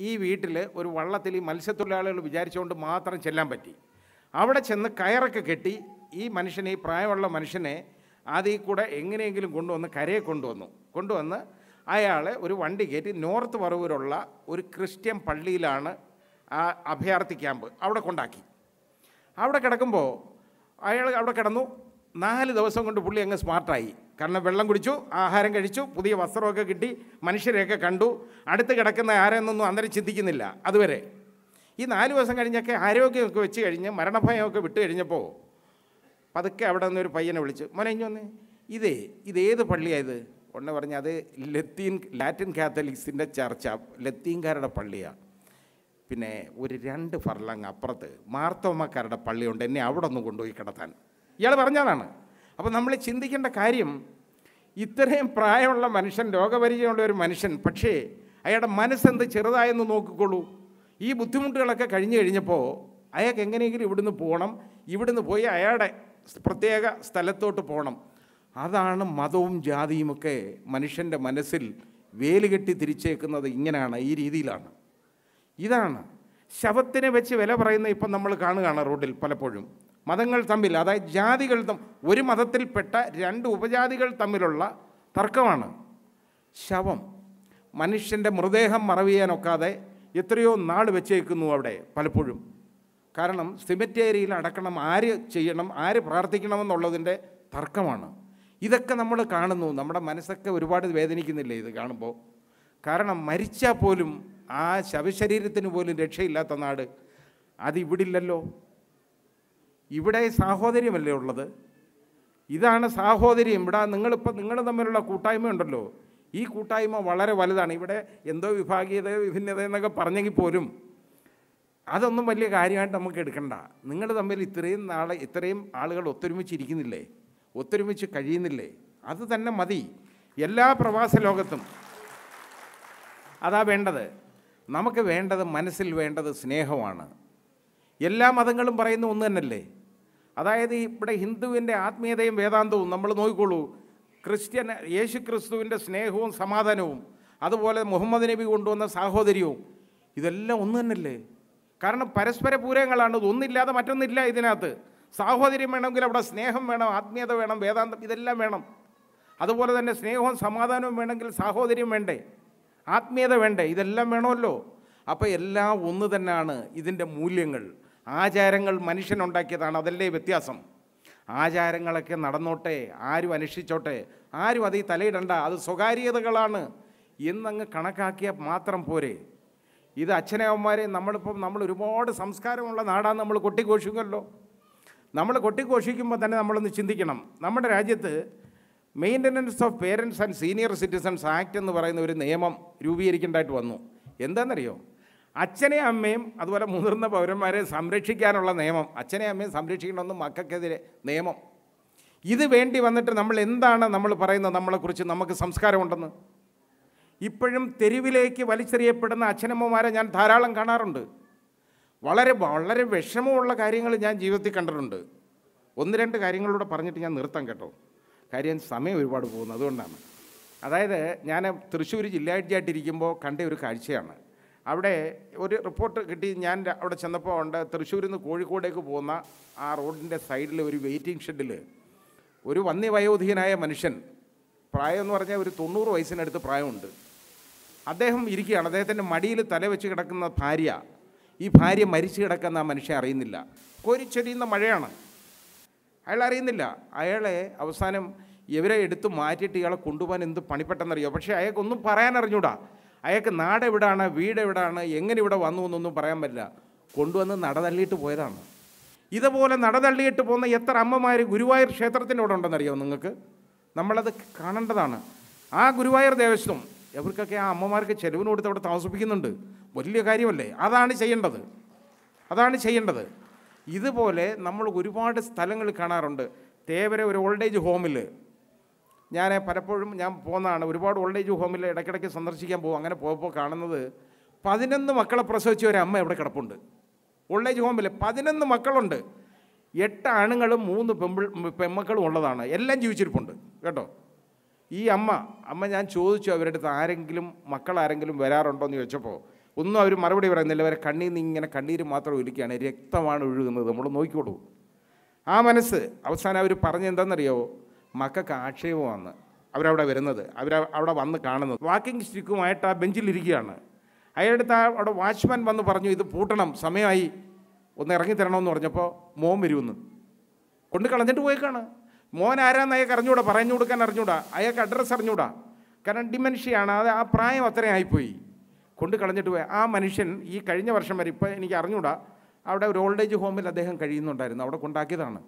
Speaker 1: ഈ വീട്ടിൽ ഒരു വള്ളത്തിൽ ഈ മത്സ്യത്തൊഴിലാളികൾ വിചാരിച്ചുകൊണ്ട് മാത്രം ചെല്ലാൻ പറ്റി അവിടെ ചെന്ന് കയറൊക്കെ കെട്ടി ഈ മനുഷ്യനെ ഈ പ്രായമുള്ള മനുഷ്യനെ അതിൽ കൂടെ എങ്ങനെയെങ്കിലും കൊണ്ടുവന്ന് കരയെ കൊണ്ടുവന്നു കൊണ്ടുവന്ന് അയാളെ ഒരു വണ്ടി കയറ്റി നോർത്ത് പറവൂരുള്ള ഒരു ക്രിസ്ത്യൻ പള്ളിയിലാണ് ആ അഭയാർത്ഥി ക്യാമ്പ് അവിടെ കൊണ്ടാക്കി അവിടെ കിടക്കുമ്പോൾ അയാൾ അവിടെ കിടന്നു നാല് ദിവസം കൊണ്ട് പുള്ളി അങ്ങ് സ്മാർട്ടായി കാരണം വെള്ളം കുടിച്ചു ആഹാരം കഴിച്ചു പുതിയ വസ്ത്രമൊക്കെ കിട്ടി മനുഷ്യരെയൊക്കെ കണ്ടു അടുത്ത് കിടക്കുന്ന ആരെന്നൊന്നും അന്നേരം ചിന്തിക്കുന്നില്ല അതുവരെ ഈ നാല് ദിവസം കഴിഞ്ഞൊക്കെ ആരോഗ്യമൊക്കെ വെച്ച് കഴിഞ്ഞ് മരണഭയമൊക്കെ വിട്ട് കഴിഞ്ഞപ്പോൾ പതുക്കെ അവിടെ നിന്നൊരു പയ്യനെ വിളിച്ചു മോനെ ഇഞ്ഞു വന്നേ ഇതേ ഇതേത് പള്ളിയായത് ഒന്ന് പറഞ്ഞാൽ അത് ലത്തീൻ ലാറ്റിൻ കാത്തലിക്സിൻ്റെ ചർച്ച ലത്തീൻകാരുടെ പള്ളിയാണ് പിന്നെ ഒരു രണ്ട് ഫർലങ് അപ്പുറത്ത് മാർത്തോമക്കാരുടെ പള്ളിയുണ്ട് എന്നെ അവിടെ ഒന്ന് കൊണ്ടുപോയി കിടത്താൻ ഇയാൾ പറഞ്ഞതാണ് അപ്പോൾ നമ്മൾ ചിന്തിക്കേണ്ട കാര്യം ഇത്രയും പ്രായമുള്ള മനുഷ്യൻ രോഗപരിചയമുള്ള ഒരു മനുഷ്യൻ പക്ഷേ അയാളുടെ മനസ്സെന്ത് ചെറുതായെന്ന് നോക്കിക്കോളൂ ഈ ബുദ്ധിമുട്ടുകളൊക്കെ കഴിഞ്ഞു കഴിഞ്ഞപ്പോൾ അയാൾക്ക് എങ്ങനെയെങ്കിലും ഇവിടുന്ന് പോകണം ഇവിടുന്ന് പോയി അയാളുടെ പ്രത്യേക സ്ഥലത്തോട്ട് പോകണം അതാണ് മതവും ജാതിയുമൊക്കെ മനുഷ്യൻ്റെ മനസ്സിൽ വേലുകെട്ടി തിരിച്ചേക്കുന്നത് ഇങ്ങനെയാണ് ഈ രീതിയിലാണ് ഇതാണ് ശവത്തിനെ വെച്ച് വില പറയുന്ന ഇപ്പം നമ്മൾ കാണുകയാണ് റോഡിൽ പലപ്പോഴും മതങ്ങൾ തമ്മിൽ അതായത് ജാതികൾ ഒരു മതത്തിൽപ്പെട്ട രണ്ട് ഉപജാതികൾ തമ്മിലുള്ള തർക്കമാണ് ശവം മനുഷ്യൻ്റെ മൃതദേഹം മറവിയാനൊക്കാതെ എത്രയോ നാൾ വെച്ചേക്കുന്നു അവിടെ പലപ്പോഴും കാരണം സിമറ്റേരിയിൽ അടക്കണം ആര് ചെയ്യണം ആര് പ്രാർത്ഥിക്കണമെന്നുള്ളതിൻ്റെ തർക്കമാണ് ഇതൊക്കെ നമ്മൾ കാണുന്നു നമ്മുടെ മനസ്സൊക്കെ ഒരുപാട് വേദനിക്കുന്നില്ലേ ഇത് കാണുമ്പോൾ കാരണം മരിച്ചാൽ പോലും ആ ശവശരീരത്തിന് പോലും രക്ഷയില്ലാത്ത നാട് അതിവിടില്ലല്ലോ ഇവിടെ സാഹോദര്യമല്ലേ ഉള്ളത് ഇതാണ് സാഹോദര്യം ഇവിടെ നിങ്ങളിപ്പോൾ നിങ്ങൾ തമ്മിലുള്ള കൂട്ടായ്മ ഉണ്ടല്ലോ ഈ കൂട്ടായ്മ വളരെ വലുതാണ് ഇവിടെ എന്തോ വിഭാഗീയതയോ വിഭിന്നതയോ എന്നൊക്കെ പറഞ്ഞെങ്കിൽ പോലും അതൊന്നും വലിയ കാര്യമായിട്ട് നമുക്ക് എടുക്കണ്ട നിങ്ങൾ തമ്മിൽ ഇത്രയും നാളെ ഇത്രയും ആളുകൾ ഒത്തൊരുമിച്ചിരിക്കുന്നില്ലേ ഒത്തൊരുമിച്ച് കഴിയുന്നില്ലേ അത് തന്നെ മതി എല്ലാ പ്രവാസ ലോകത്തും അതാ വേണ്ടത് നമുക്ക് വേണ്ടത് മനസ്സിൽ വേണ്ടത് സ്നേഹമാണ് എല്ലാ മതങ്ങളും പറയുന്ന ഒന്ന് തന്നെയല്ലേ അതായത് ഇവിടെ ഹിന്ദുവിൻ്റെ ആത്മീയതയും വേദാന്തവും നമ്മൾ നോക്കിക്കോളൂ ക്രിസ്ത്യൻ യേശു ക്രിസ്തുവിൻ്റെ സ്നേഹവും സമാധാനവും അതുപോലെ മുഹമ്മദ് നബി കൊണ്ടുവന്ന സാഹോദര്യവും ഇതെല്ലാം ഒന്നു തന്നെയല്ലേ കാരണം പരസ്പര പൂരങ്ങളാണ് ഒന്നില്ലാതെ മറ്റൊന്നില്ല ഇതിനകത്ത് സാഹോദര്യം വേണമെങ്കിൽ അവിടെ സ്നേഹം വേണം ആത്മീയത വേണം വേദാന്തം ഇതെല്ലാം വേണം അതുപോലെ തന്നെ സ്നേഹവും സമാധാനവും വേണമെങ്കിൽ സാഹോദര്യം വേണ്ടേ ആത്മീയത വേണ്ടേ ഇതെല്ലാം വേണമല്ലോ അപ്പോൾ എല്ലാം ഒന്ന് തന്നെയാണ് ഇതിൻ്റെ മൂല്യങ്ങൾ ആചാരങ്ങൾ മനുഷ്യനുണ്ടാക്കിയതാണ് അതല്ലേ വ്യത്യാസം ആചാരങ്ങളൊക്കെ നടന്നോട്ടെ ആരും അനുഷ്ഠിച്ചോട്ടെ ആരും അതീ തലയിടണ്ട അത് സ്വകാര്യതകളാണ് എന്നങ്ങ് കണക്കാക്കിയാൽ മാത്രം പോരെ ഇത് അച്ഛനമ്മമാരെ നമ്മളിപ്പം നമ്മൾ ഒരുപാട് സംസ്കാരമുള്ള നാടാണ് നമ്മൾ കൊട്ടിഘോഷിക്കുമല്ലോ നമ്മൾ കൊട്ടിഘോഷിക്കുമ്പോൾ തന്നെ നമ്മളൊന്ന് ചിന്തിക്കണം നമ്മുടെ രാജ്യത്ത് maintenance of parents and senior citizens act എന്ന് പറയുന്ന ഒരു നിയമം രൂപീകരിക്കേണ്ടതായിട്ട് വന്നു എന്താണെന്നറിയോ അച്ഛനെ അമ്മയും അതുപോലെ മുതിർന്ന പൗരന്മാരെ സംരക്ഷിക്കാനുള്ള നിയമം അച്ഛനെ അമ്മയും സംരക്ഷിക്കണമെന്ന് മക്കൾക്കെതിരെ നിയമം ഇത് വേണ്ടി വന്നിട്ട് നമ്മൾ എന്താണ് നമ്മൾ പറയുന്നത് നമ്മളെക്കുറിച്ച് നമുക്ക് സംസ്കാരമുണ്ടെന്ന് ഇപ്പോഴും തെരുവിലേക്ക് വലിച്ചെറിയപ്പെടുന്ന അച്ഛനമ്മമാരെ ഞാൻ ധാരാളം കാണാറുണ്ട് വളരെ വളരെ വിഷമമുള്ള കാര്യങ്ങൾ ഞാൻ ജീവിതത്തിൽ കണ്ടിട്ടുണ്ട് ഒന്ന് രണ്ട് കാര്യങ്ങളിലൂടെ പറഞ്ഞിട്ട് ഞാൻ നിർത്താം കേട്ടോ കാര്യം സമയം ഒരുപാട് പോകുന്നു അതുകൊണ്ടാണ് അതായത് ഞാൻ തൃശ്ശൂർ ജില്ലാ ഇരിക്കുമ്പോൾ കണ്ട ഒരു കാഴ്ചയാണ് അവിടെ ഒരു റിപ്പോർട്ട് കിട്ടി ഞാൻ അവിടെ ചെന്നപ്പോൾ ഉണ്ട് തൃശ്ശൂരിൽ നിന്ന് കോഴിക്കോടേക്ക് പോകുന്ന ആ റോഡിൻ്റെ സൈഡിൽ ഒരു വെയിറ്റിംഗ് ഷെഡിൽ ഒരു വന്യവയോധികനായ മനുഷ്യൻ പ്രായം എന്ന് പറഞ്ഞാൽ ഒരു തൊണ്ണൂറ് വയസ്സിനടുത്ത് പ്രായമുണ്ട് അദ്ദേഹം ഇരിക്കുകയാണ് അദ്ദേഹത്തിൻ്റെ മടിയിൽ തല വെച്ച് കിടക്കുന്ന ഭാര്യ ഈ ഭാര്യ മരിച്ചു കിടക്കുന്ന ആ മനുഷ്യൻ അറിയുന്നില്ല കോരിച്ചൊരിയുന്ന മഴയാണ് അയാൾ അറിയുന്നില്ല അയാളെ അവസാനം ഇവരെ എടുത്ത് മാറ്റിയിട്ട് ഇയാളെ കൊണ്ടുപോകാൻ എന്ത് പണിപ്പെട്ടെന്നറിയോ പക്ഷേ അയാൾക്കൊന്നും പറയാനറിഞ്ഞൂടാ അയാൾക്ക് നാട് എവിടെയാണ് വീട് എവിടെയാണ് എങ്ങനെ ഇവിടെ വന്നു എന്നൊന്നും പറയാൻ പറ്റില്ല കൊണ്ടുവന്ന് നടതള്ളിയിട്ട് പോയതാണ് ഇതുപോലെ നടതള്ളിയിട്ട് പോകുന്ന എത്ര അമ്മമാർ ഗുരുവായൂർ ക്ഷേത്രത്തിനോട് ഉണ്ടെന്നറിയോ നിങ്ങൾക്ക് നമ്മളത് കാണേണ്ടതാണ് ആ ഗുരുവായൂർ ദേവസ്വം എവർക്കൊക്കെ ആ അമ്മമാർക്ക് ചെലവിന് കൊടുത്ത് അവിടെ താമസിപ്പിക്കുന്നുണ്ട് വലിയ കാര്യമല്ലേ അതാണ് ചെയ്യേണ്ടത് അതാണ് ചെയ്യേണ്ടത് ഇതുപോലെ നമ്മൾ ഒരുപാട് സ്ഥലങ്ങൾ കാണാറുണ്ട് തേവരെ ഒരു ഓൾഡ് ഏജ് ഹോമിൽ ഞാൻ പലപ്പോഴും ഞാൻ പോകുന്നതാണ് ഒരുപാട് ഓൾഡ് ഏജ് ഹോമിൽ ഇടയ്ക്കിടയ്ക്ക് സന്ദർശിക്കാൻ പോകും അങ്ങനെ പോയപ്പോൾ കാണുന്നത് പതിനൊന്ന് മക്കളെ പ്രസവിച്ച ഒരു അമ്മ ഇവിടെ കിടപ്പുണ്ട് ഓൾഡ് ഏജ് ഹോമിൽ പതിനൊന്ന് മക്കളുണ്ട് എട്ട് ആണുങ്ങളും മൂന്ന് പെമ്പിൾ പെമ്മക്കളും ഉള്ളതാണ് എല്ലാം ജീവിച്ചിരിപ്പുണ്ട് കേട്ടോ ഈ അമ്മ അമ്മ ഞാൻ ചോദിച്ചു അവരുടെ അടുത്ത് ആരെങ്കിലും മക്കളാരെങ്കിലും വരാറുണ്ടോ എന്ന് ചോദിച്ചപ്പോൾ ഒന്നും അവർ മറുപടി പറയുന്നില്ല അവരെ കണ്ണീർ നിന്ന് ഇങ്ങനെ കണ്ണീര് മാത്രം ഒരുക്കുകയാണ് രക്തമാണ് ഒഴുകുന്നത് നമ്മൾ നോക്കിക്കൊള്ളൂ ആ മനസ്സ് അവസാനം അവർ പറഞ്ഞെന്താണെന്നറിയാവോ മക്കൾക്ക് ആക്ഷേപമാണ് അവരവിടെ വരുന്നത് അവർ അവിടെ വന്ന് കാണുന്നത് വാക്കിംഗ് സ്റ്റിക്കുമായിട്ട് ആ ബെഞ്ചിലിരിക്കുകയാണ് അയാളടുത്ത് അവിടെ വാച്ച്മാൻ വന്ന് പറഞ്ഞു ഇത് പൂട്ടണം സമയമായി ഒന്ന് ഇറങ്ങി തരണമെന്ന് പറഞ്ഞപ്പോൾ മോൻ വരുമെന്ന് കൊണ്ട് കളഞ്ഞിട്ട് പോയേക്കാണ് മോൻ ആരാന്ന് അയാൾക്ക് അറിഞ്ഞൂടാ പറഞ്ഞു കൊടുക്കാൻ അറിഞ്ഞൂടാ അയാൾക്ക് അഡ്രസ്സ് അറിഞ്ഞൂടാ കാരണം ഡിമെൻഷ്യയാണ് അത് ആ പ്രായം അത്രയും ആയിപ്പോയി കൊണ്ട് കളഞ്ഞിട്ട് പോയി ആ മനുഷ്യൻ ഈ കഴിഞ്ഞ വർഷം വരെ ഇപ്പോൾ എനിക്ക് അറിഞ്ഞൂടാ അവിടെ ഒരു ഓൾഡ് ഏജ് ഹോമിൽ അദ്ദേഹം കഴിയുന്നുണ്ടായിരുന്നു അവിടെ കൊണ്ടാക്കിയതാണ്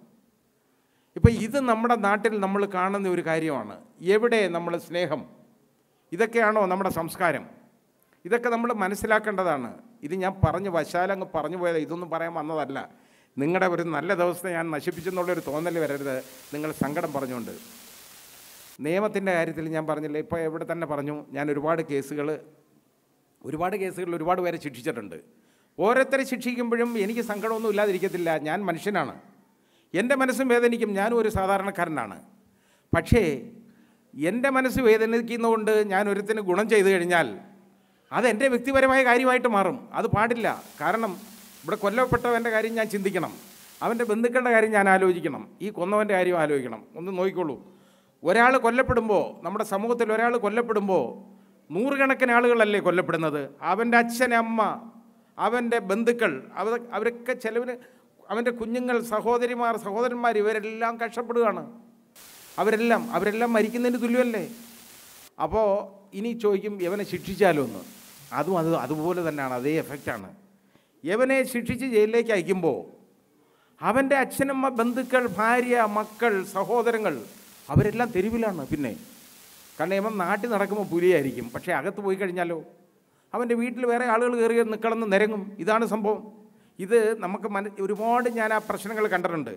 Speaker 1: ഇപ്പോൾ ഇത് നമ്മുടെ നാട്ടിൽ നമ്മൾ കാണുന്ന ഒരു കാര്യമാണ് എവിടെ നമ്മൾ സ്നേഹം ഇതൊക്കെയാണോ നമ്മുടെ സംസ്കാരം ഇതൊക്കെ നമ്മൾ മനസ്സിലാക്കേണ്ടതാണ് ഇത് ഞാൻ പറഞ്ഞു വശാലങ്ങ് പറഞ്ഞു പോയത് ഇതൊന്നും പറയാൻ വന്നതല്ല നിങ്ങളുടെ ഒരു നല്ല ദിവസത്തെ ഞാൻ നശിപ്പിച്ചെന്നുള്ളൊരു തോന്നൽ വരരുത് നിങ്ങൾ സങ്കടം പറഞ്ഞുകൊണ്ട് നിയമത്തിൻ്റെ കാര്യത്തിൽ ഞാൻ പറഞ്ഞില്ല ഇപ്പോൾ എവിടെ തന്നെ പറഞ്ഞു ഞാൻ ഒരുപാട് കേസുകൾ ഒരുപാട് കേസുകൾ ഒരുപാട് പേരെ ശിക്ഷിച്ചിട്ടുണ്ട് ഓരോരുത്തരെ ശിക്ഷിക്കുമ്പോഴും എനിക്ക് സങ്കടമൊന്നും ഇല്ലാതിരിക്കത്തില്ല ഞാൻ മനുഷ്യനാണ് എൻ്റെ മനസ്സും വേദനിക്കും ഞാനും ഒരു സാധാരണക്കാരനാണ് പക്ഷേ എൻ്റെ മനസ്സ് വേദനിക്കുന്നതുകൊണ്ട് ഞാൻ ഒരുത്തിന് ഗുണം ചെയ്തു കഴിഞ്ഞാൽ അതെൻ്റെ വ്യക്തിപരമായ കാര്യമായിട്ട് മാറും അത് പാടില്ല കാരണം ഇവിടെ കൊല്ലപ്പെട്ടവൻ്റെ കാര്യം ഞാൻ ചിന്തിക്കണം അവൻ്റെ ബന്ധുക്കളുടെ കാര്യം ഞാൻ ആലോചിക്കണം ഈ കൊന്നവൻ്റെ കാര്യം ആലോചിക്കണം ഒന്ന് നോക്കിക്കോളൂ ഒരാൾ കൊല്ലപ്പെടുമ്പോൾ നമ്മുടെ സമൂഹത്തിൽ ഒരാൾ കൊല്ലപ്പെടുമ്പോൾ നൂറുകണക്കിന് ആളുകളല്ലേ കൊല്ലപ്പെടുന്നത് അവൻ്റെ അച്ഛൻ അമ്മ അവൻ്റെ ബന്ധുക്കൾ അവ അവരൊക്കെ ചിലവിന് അവൻ്റെ കുഞ്ഞുങ്ങൾ സഹോദരിമാർ സഹോദരന്മാർ ഇവരെല്ലാം കഷ്ടപ്പെടുകയാണ് അവരെല്ലാം അവരെല്ലാം മരിക്കുന്നതിന് തുല്യമല്ലേ അപ്പോൾ ഇനി ചോദിക്കും ഇവനെ ശിക്ഷിച്ചാലോ എന്ന് അതും അത് അതുപോലെ തന്നെയാണ് അതേ എഫക്റ്റാണ് ഇവനെ ശിക്ഷിച്ച് ജയിലിലേക്ക് അയക്കുമ്പോൾ അവൻ്റെ അച്ഛനമ്മ ബന്ധുക്കൾ ഭാര്യ മക്കൾ സഹോദരങ്ങൾ അവരെല്ലാം തെരുവിലാണ് പിന്നെ കാരണം ഇവൻ നാട്ടിൽ നടക്കുമ്പോൾ പുലിയായിരിക്കും പക്ഷേ അകത്ത് പോയി കഴിഞ്ഞാലോ അവൻ്റെ വീട്ടിൽ വേറെ ആളുകൾ കയറി നിൽക്കണമെന്ന് നിരങ്ങും ഇതാണ് സംഭവം ഇത് നമുക്ക് മന ഒരുപാട് ഞാൻ ആ പ്രശ്നങ്ങൾ കണ്ടിട്ടുണ്ട്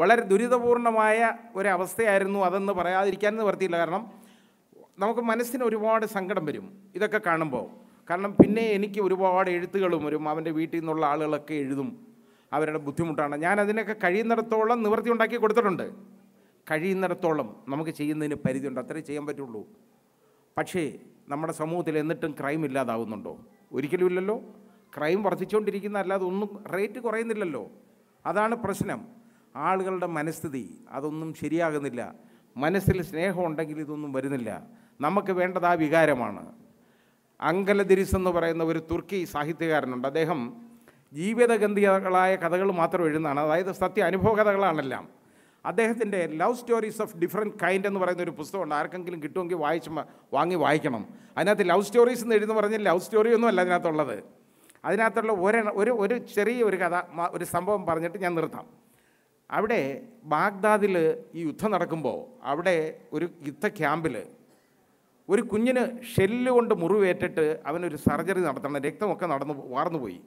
Speaker 1: വളരെ ദുരിതപൂർണമായ ഒരവസ്ഥയായിരുന്നു അതെന്ന് പറയാതിരിക്കാൻ നിവർത്തിയില്ല കാരണം നമുക്ക് മനസ്സിന് ഒരുപാട് സങ്കടം വരും ഇതൊക്കെ കാണുമ്പോൾ കാരണം പിന്നെ എനിക്ക് ഒരുപാട് എഴുത്തുകളും വരും അവൻ്റെ വീട്ടിൽ നിന്നുള്ള ആളുകളൊക്കെ എഴുതും അവരുടെ ബുദ്ധിമുട്ടാണ് ഞാൻ അതിനൊക്കെ കഴിയുന്നിടത്തോളം നിവൃത്തി ഉണ്ടാക്കി കൊടുത്തിട്ടുണ്ട് കഴിയുന്നിടത്തോളം നമുക്ക് ചെയ്യുന്നതിന് പരിധിയുണ്ട് അത്രേ ചെയ്യാൻ പറ്റുള്ളൂ പക്ഷേ നമ്മുടെ സമൂഹത്തിൽ എന്നിട്ടും ക്രൈം ഇല്ലാതാവുന്നുണ്ടോ ഒരിക്കലും ഇല്ലല്ലോ ക്രൈം വർദ്ധിച്ചുകൊണ്ടിരിക്കുന്നതല്ല അതൊന്നും റേറ്റ് കുറയുന്നില്ലല്ലോ അതാണ് പ്രശ്നം ആളുകളുടെ മനസ്ഥിതി അതൊന്നും ശരിയാകുന്നില്ല മനസ്സിൽ സ്നേഹമുണ്ടെങ്കിൽ ഇതൊന്നും വരുന്നില്ല നമുക്ക് വേണ്ടത് ആ വികാരമാണ് അങ്കലദിരിസ് എന്ന് പറയുന്ന ഒരു തുർക്കി സാഹിത്യകാരനുണ്ട് അദ്ദേഹം ജീവിതഗന്ധികളായ കഥകൾ മാത്രം എഴുതുന്നതാണ് അതായത് സത്യ അനുഭവ കഥകളാണെല്ലാം അദ്ദേഹത്തിൻ്റെ love stories of different kind എന്ന് പറയുന്ന ഒരു പുസ്തകമുണ്ട് ആർക്കെങ്കിലും കിട്ടുമെങ്കിൽ വായിച്ച് വാങ്ങി വായിക്കണം അതിനകത്ത് ലവ് സ്റ്റോറീസ് എന്ന് എഴുതുന്ന പറഞ്ഞാൽ ലവ് ഒന്നും അല്ല അതിനകത്തുള്ളത് അതിനകത്തുള്ള ഒരു ഒരു ഒരു ചെറിയ ഒരു കഥ ഒരു സംഭവം പറഞ്ഞിട്ട് ഞാൻ നിർത്താം അവിടെ ബാഗ്ദാദിൽ ഈ യുദ്ധം നടക്കുമ്പോൾ അവിടെ ഒരു യുദ്ധ ക്യാമ്പിൽ ഒരു കുഞ്ഞിന് ഷെല്ല് കൊണ്ട് മുറിവേറ്റിട്ട് അവനൊരു സർജറി നടത്തണം രക്തമൊക്കെ നടന്നു വാർന്നു പോയി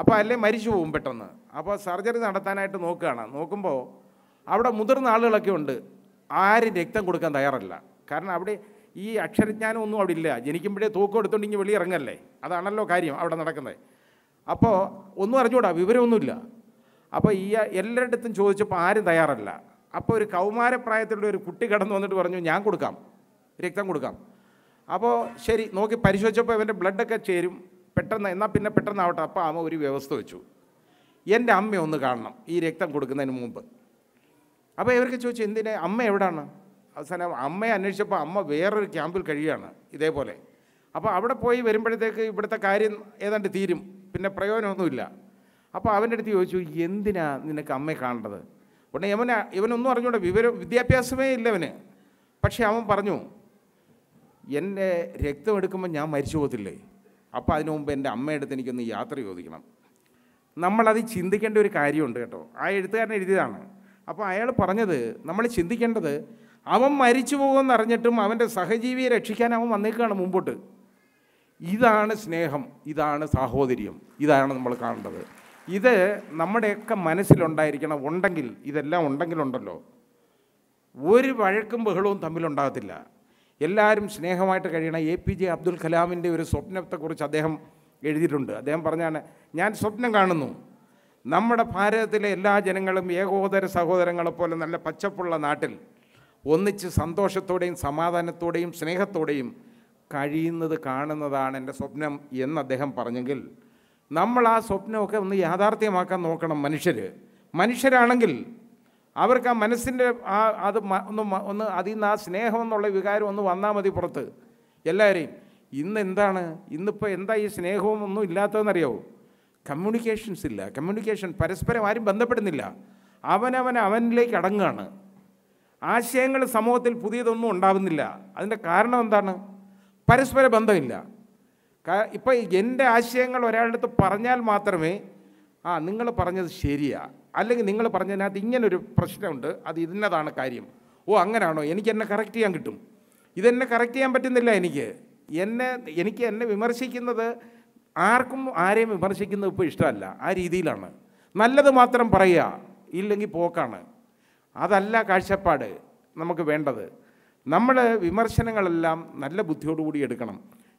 Speaker 1: അപ്പോൾ അല്ലേ മരിച്ചു പോകും പെട്ടെന്ന് അപ്പോൾ സർജറി നടത്താനായിട്ട് നോക്കുകയാണ് നോക്കുമ്പോൾ അവിടെ മുതിർന്ന ആളുകളൊക്കെ ഉണ്ട് ആരും രക്തം കൊടുക്കാൻ തയ്യാറല്ല കാരണം അവിടെ ഈ അക്ഷരജ്ഞാനമൊന്നും അവിടെ ഇല്ല ജനിക്കുമ്പോഴേ തൂക്കം എടുത്തുകൊണ്ട് ഇങ്ങനെ ഇറങ്ങല്ലേ അതാണല്ലോ കാര്യം അവിടെ നടക്കുന്നത് അപ്പോൾ ഒന്നും അറിഞ്ഞുകൂടാ വിവരമൊന്നുമില്ല അപ്പോൾ ഈ എല്ലായിടത്തും ചോദിച്ചപ്പോൾ ആരും തയ്യാറല്ല അപ്പോൾ ഒരു കൗമാരപ്രായത്തിലുള്ള ഒരു കുട്ടി കടന്നു വന്നിട്ട് പറഞ്ഞു ഞാൻ കൊടുക്കാം രക്തം കൊടുക്കാം അപ്പോൾ ശരി നോക്കി പരിശോധിച്ചപ്പോൾ ഇവൻ്റെ ബ്ലഡൊക്കെ ചേരും പെട്ടെന്ന് എന്നാൽ പിന്നെ പെട്ടെന്നാവട്ടെ അപ്പോൾ അമ്മ ഒരു വ്യവസ്ഥ വെച്ചു എൻ്റെ അമ്മ ഒന്ന് കാണണം ഈ രക്തം കൊടുക്കുന്നതിന് മുമ്പ് അപ്പോൾ ഇവർക്ക് ചോദിച്ചു എന്തിനാ അമ്മ എവിടെയാണ് അവസാനം അമ്മയെ അന്വേഷിച്ചപ്പോൾ അമ്മ വേറൊരു ക്യാമ്പിൽ കഴിയുകയാണ് ഇതേപോലെ അപ്പോൾ അവിടെ പോയി വരുമ്പോഴത്തേക്ക് ഇവിടുത്തെ കാര്യം ഏതാണ്ട് തീരും പിന്നെ പ്രയോജനമൊന്നുമില്ല അപ്പോൾ അവൻ്റെ അടുത്ത് ചോദിച്ചു എന്തിനാ നിനക്ക് അമ്മയെ കാണേണ്ടത് ഉടനെ യമന ഇവനൊന്നും അറിഞ്ഞുകൂടെ വിവരം വിദ്യാഭ്യാസമേ ഇല്ല അവന് പക്ഷേ അവൻ പറഞ്ഞു എൻ്റെ രക്തം എടുക്കുമ്പോൾ ഞാൻ മരിച്ചു പോകത്തില്ലേ അപ്പോൾ അതിനു മുമ്പ് എൻ്റെ അമ്മയെടുത്ത് എനിക്കൊന്ന് യാത്ര ചോദിക്കണം നമ്മളത് ചിന്തിക്കേണ്ട ഒരു കാര്യമുണ്ട് കേട്ടോ ആ എഴുത്തുകാരൻ എഴുതിയതാണ് അപ്പോൾ അയാൾ പറഞ്ഞത് നമ്മൾ ചിന്തിക്കേണ്ടത് അവൻ മരിച്ചു പോകുമെന്നറിഞ്ഞിട്ടും അവൻ്റെ സഹജീവിയെ രക്ഷിക്കാൻ അവൻ വന്നേക്കാണ് മുമ്പോട്ട് ഇതാണ് സ്നേഹം ഇതാണ് സാഹോദര്യം ഇതാണ് നമ്മൾ കാണേണ്ടത് ഇത് നമ്മുടെയൊക്കെ മനസ്സിലുണ്ടായിരിക്കണം ഉണ്ടെങ്കിൽ ഇതെല്ലാം ഉണ്ടെങ്കിലുണ്ടല്ലോ ഒരു വഴക്കും ബഹളവും തമ്മിലുണ്ടാകത്തില്ല എല്ലാവരും സ്നേഹമായിട്ട് കഴിയണ എ പി ജെ അബ്ദുൽ കലാമിൻ്റെ ഒരു സ്വപ്നത്തെക്കുറിച്ച് അദ്ദേഹം എഴുതിയിട്ടുണ്ട് അദ്ദേഹം പറഞ്ഞാണ് ഞാൻ സ്വപ്നം കാണുന്നു നമ്മുടെ ഭാരതത്തിലെ എല്ലാ ജനങ്ങളും ഏകോദര സഹോദരങ്ങളെപ്പോലെ നല്ല പച്ചപ്പുള്ള നാട്ടിൽ ഒന്നിച്ച് സന്തോഷത്തോടെയും സമാധാനത്തോടെയും സ്നേഹത്തോടെയും കഴിയുന്നത് കാണുന്നതാണ് എൻ്റെ സ്വപ്നം എന്ന് അദ്ദേഹം പറഞ്ഞെങ്കിൽ നമ്മൾ ആ സ്വപ്നമൊക്കെ ഒന്ന് യാഥാർത്ഥ്യമാക്കാൻ നോക്കണം മനുഷ്യർ മനുഷ്യരാണെങ്കിൽ അവർക്ക് ആ മനസ്സിൻ്റെ ആ അത് ഒന്ന് ഒന്ന് അതിൽ നിന്ന് ആ സ്നേഹം എന്നുള്ള വികാരം ഒന്ന് വന്നാൽ മതി പുറത്ത് എല്ലാവരെയും ഇന്ന് എന്താണ് ഇന്നിപ്പോൾ എന്താ ഈ സ്നേഹവും ഒന്നും ഇല്ലാത്തതെന്നറിയോ കമ്മ്യൂണിക്കേഷൻസ് ഇല്ല കമ്മ്യൂണിക്കേഷൻ പരസ്പരം ആരും ബന്ധപ്പെടുന്നില്ല അവനവൻ അവനിലേക്ക് അടങ്ങുകയാണ് ആശയങ്ങൾ സമൂഹത്തിൽ പുതിയതൊന്നും ഉണ്ടാവുന്നില്ല അതിൻ്റെ കാരണം എന്താണ് പരസ്പര ബന്ധമില്ല ഇപ്പം എൻ്റെ ആശയങ്ങൾ ഒരാളുടെ അടുത്ത് പറഞ്ഞാൽ മാത്രമേ ആ നിങ്ങൾ പറഞ്ഞത് ശരിയാ അല്ലെങ്കിൽ നിങ്ങൾ പറഞ്ഞതിനകത്ത് ഇങ്ങനൊരു പ്രശ്നമുണ്ട് അത് ഇന്നതാണ് കാര്യം ഓ അങ്ങനെയാണോ എനിക്ക് എന്നെ കറക്റ്റ് ചെയ്യാൻ കിട്ടും ഇതെന്നെ കറക്റ്റ് ചെയ്യാൻ പറ്റുന്നില്ല എനിക്ക് എന്നെ എനിക്ക് എന്നെ വിമർശിക്കുന്നത് ആർക്കും ആരെയും വിമർശിക്കുന്നത് ഇപ്പോൾ ഇഷ്ടമല്ല ആ രീതിയിലാണ് നല്ലത് മാത്രം പറയുക ഇല്ലെങ്കിൽ പോക്കാണ് അതല്ല കാഴ്ചപ്പാട് നമുക്ക് വേണ്ടത് നമ്മൾ വിമർശനങ്ങളെല്ലാം നല്ല ബുദ്ധിയോടുകൂടി എടുക്കണം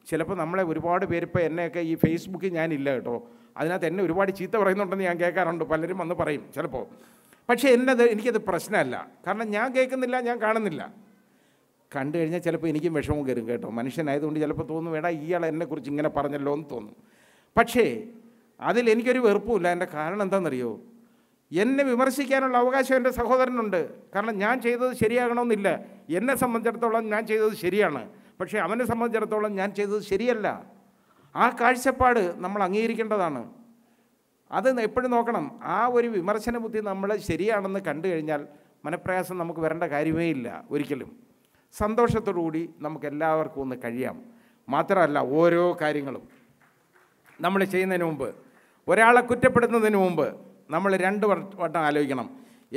Speaker 1: ചിലപ്പോൾ നമ്മളെ ഒരുപാട് പേര് ഇപ്പോൾ എന്നെയൊക്കെ ഈ ഫേസ്ബുക്കിൽ ഞാനില്ല കേട്ടോ അതിനകത്ത് എന്നെ ഒരുപാട് ചീത്ത പറയുന്നുണ്ടെന്ന് ഞാൻ കേൾക്കാറുണ്ട് പലരും വന്ന് പറയും ചിലപ്പോൾ പക്ഷേ എന്നത് എനിക്കത് പ്രശ്നമല്ല കാരണം ഞാൻ കേൾക്കുന്നില്ല ഞാൻ കാണുന്നില്ല കണ്ടു കഴിഞ്ഞാൽ ചിലപ്പോൾ എനിക്കും വിഷമം കയറും കേട്ടോ മനുഷ്യനായതുകൊണ്ട് ചിലപ്പോൾ തോന്നും വേടാ ഇയാൾ എന്നെക്കുറിച്ച് ഇങ്ങനെ പറഞ്ഞല്ലോ എന്ന് തോന്നും പക്ഷേ അതിൽ എനിക്കൊരു വെറുപ്പുമില്ല എൻ്റെ കാരണം എന്താണെന്നറിയോ എന്നെ വിമർശിക്കാനുള്ള അവകാശം എൻ്റെ സഹോദരനുണ്ട് കാരണം ഞാൻ ചെയ്തത് ശരിയാകണമെന്നില്ല എന്നെ സംബന്ധിച്ചിടത്തോളം ഞാൻ ചെയ്തത് ശരിയാണ് പക്ഷേ അവനെ സംബന്ധിച്ചിടത്തോളം ഞാൻ ചെയ്തത് ശരിയല്ല ആ കാഴ്ചപ്പാട് നമ്മൾ അംഗീകരിക്കേണ്ടതാണ് അത് എപ്പോഴും നോക്കണം ആ ഒരു വിമർശന ബുദ്ധി നമ്മൾ ശരിയാണെന്ന് കണ്ടു കഴിഞ്ഞാൽ മനപ്രയാസം നമുക്ക് വരേണ്ട കാര്യമേ ഇല്ല ഒരിക്കലും സന്തോഷത്തോടുകൂടി നമുക്ക് എല്ലാവർക്കും ഒന്ന് കഴിയാം മാത്രമല്ല ഓരോ കാര്യങ്ങളും നമ്മൾ ചെയ്യുന്നതിന് മുമ്പ് ഒരാളെ കുറ്റപ്പെടുത്തുന്നതിന് മുമ്പ് നമ്മൾ രണ്ട് വട്ടം ആലോചിക്കണം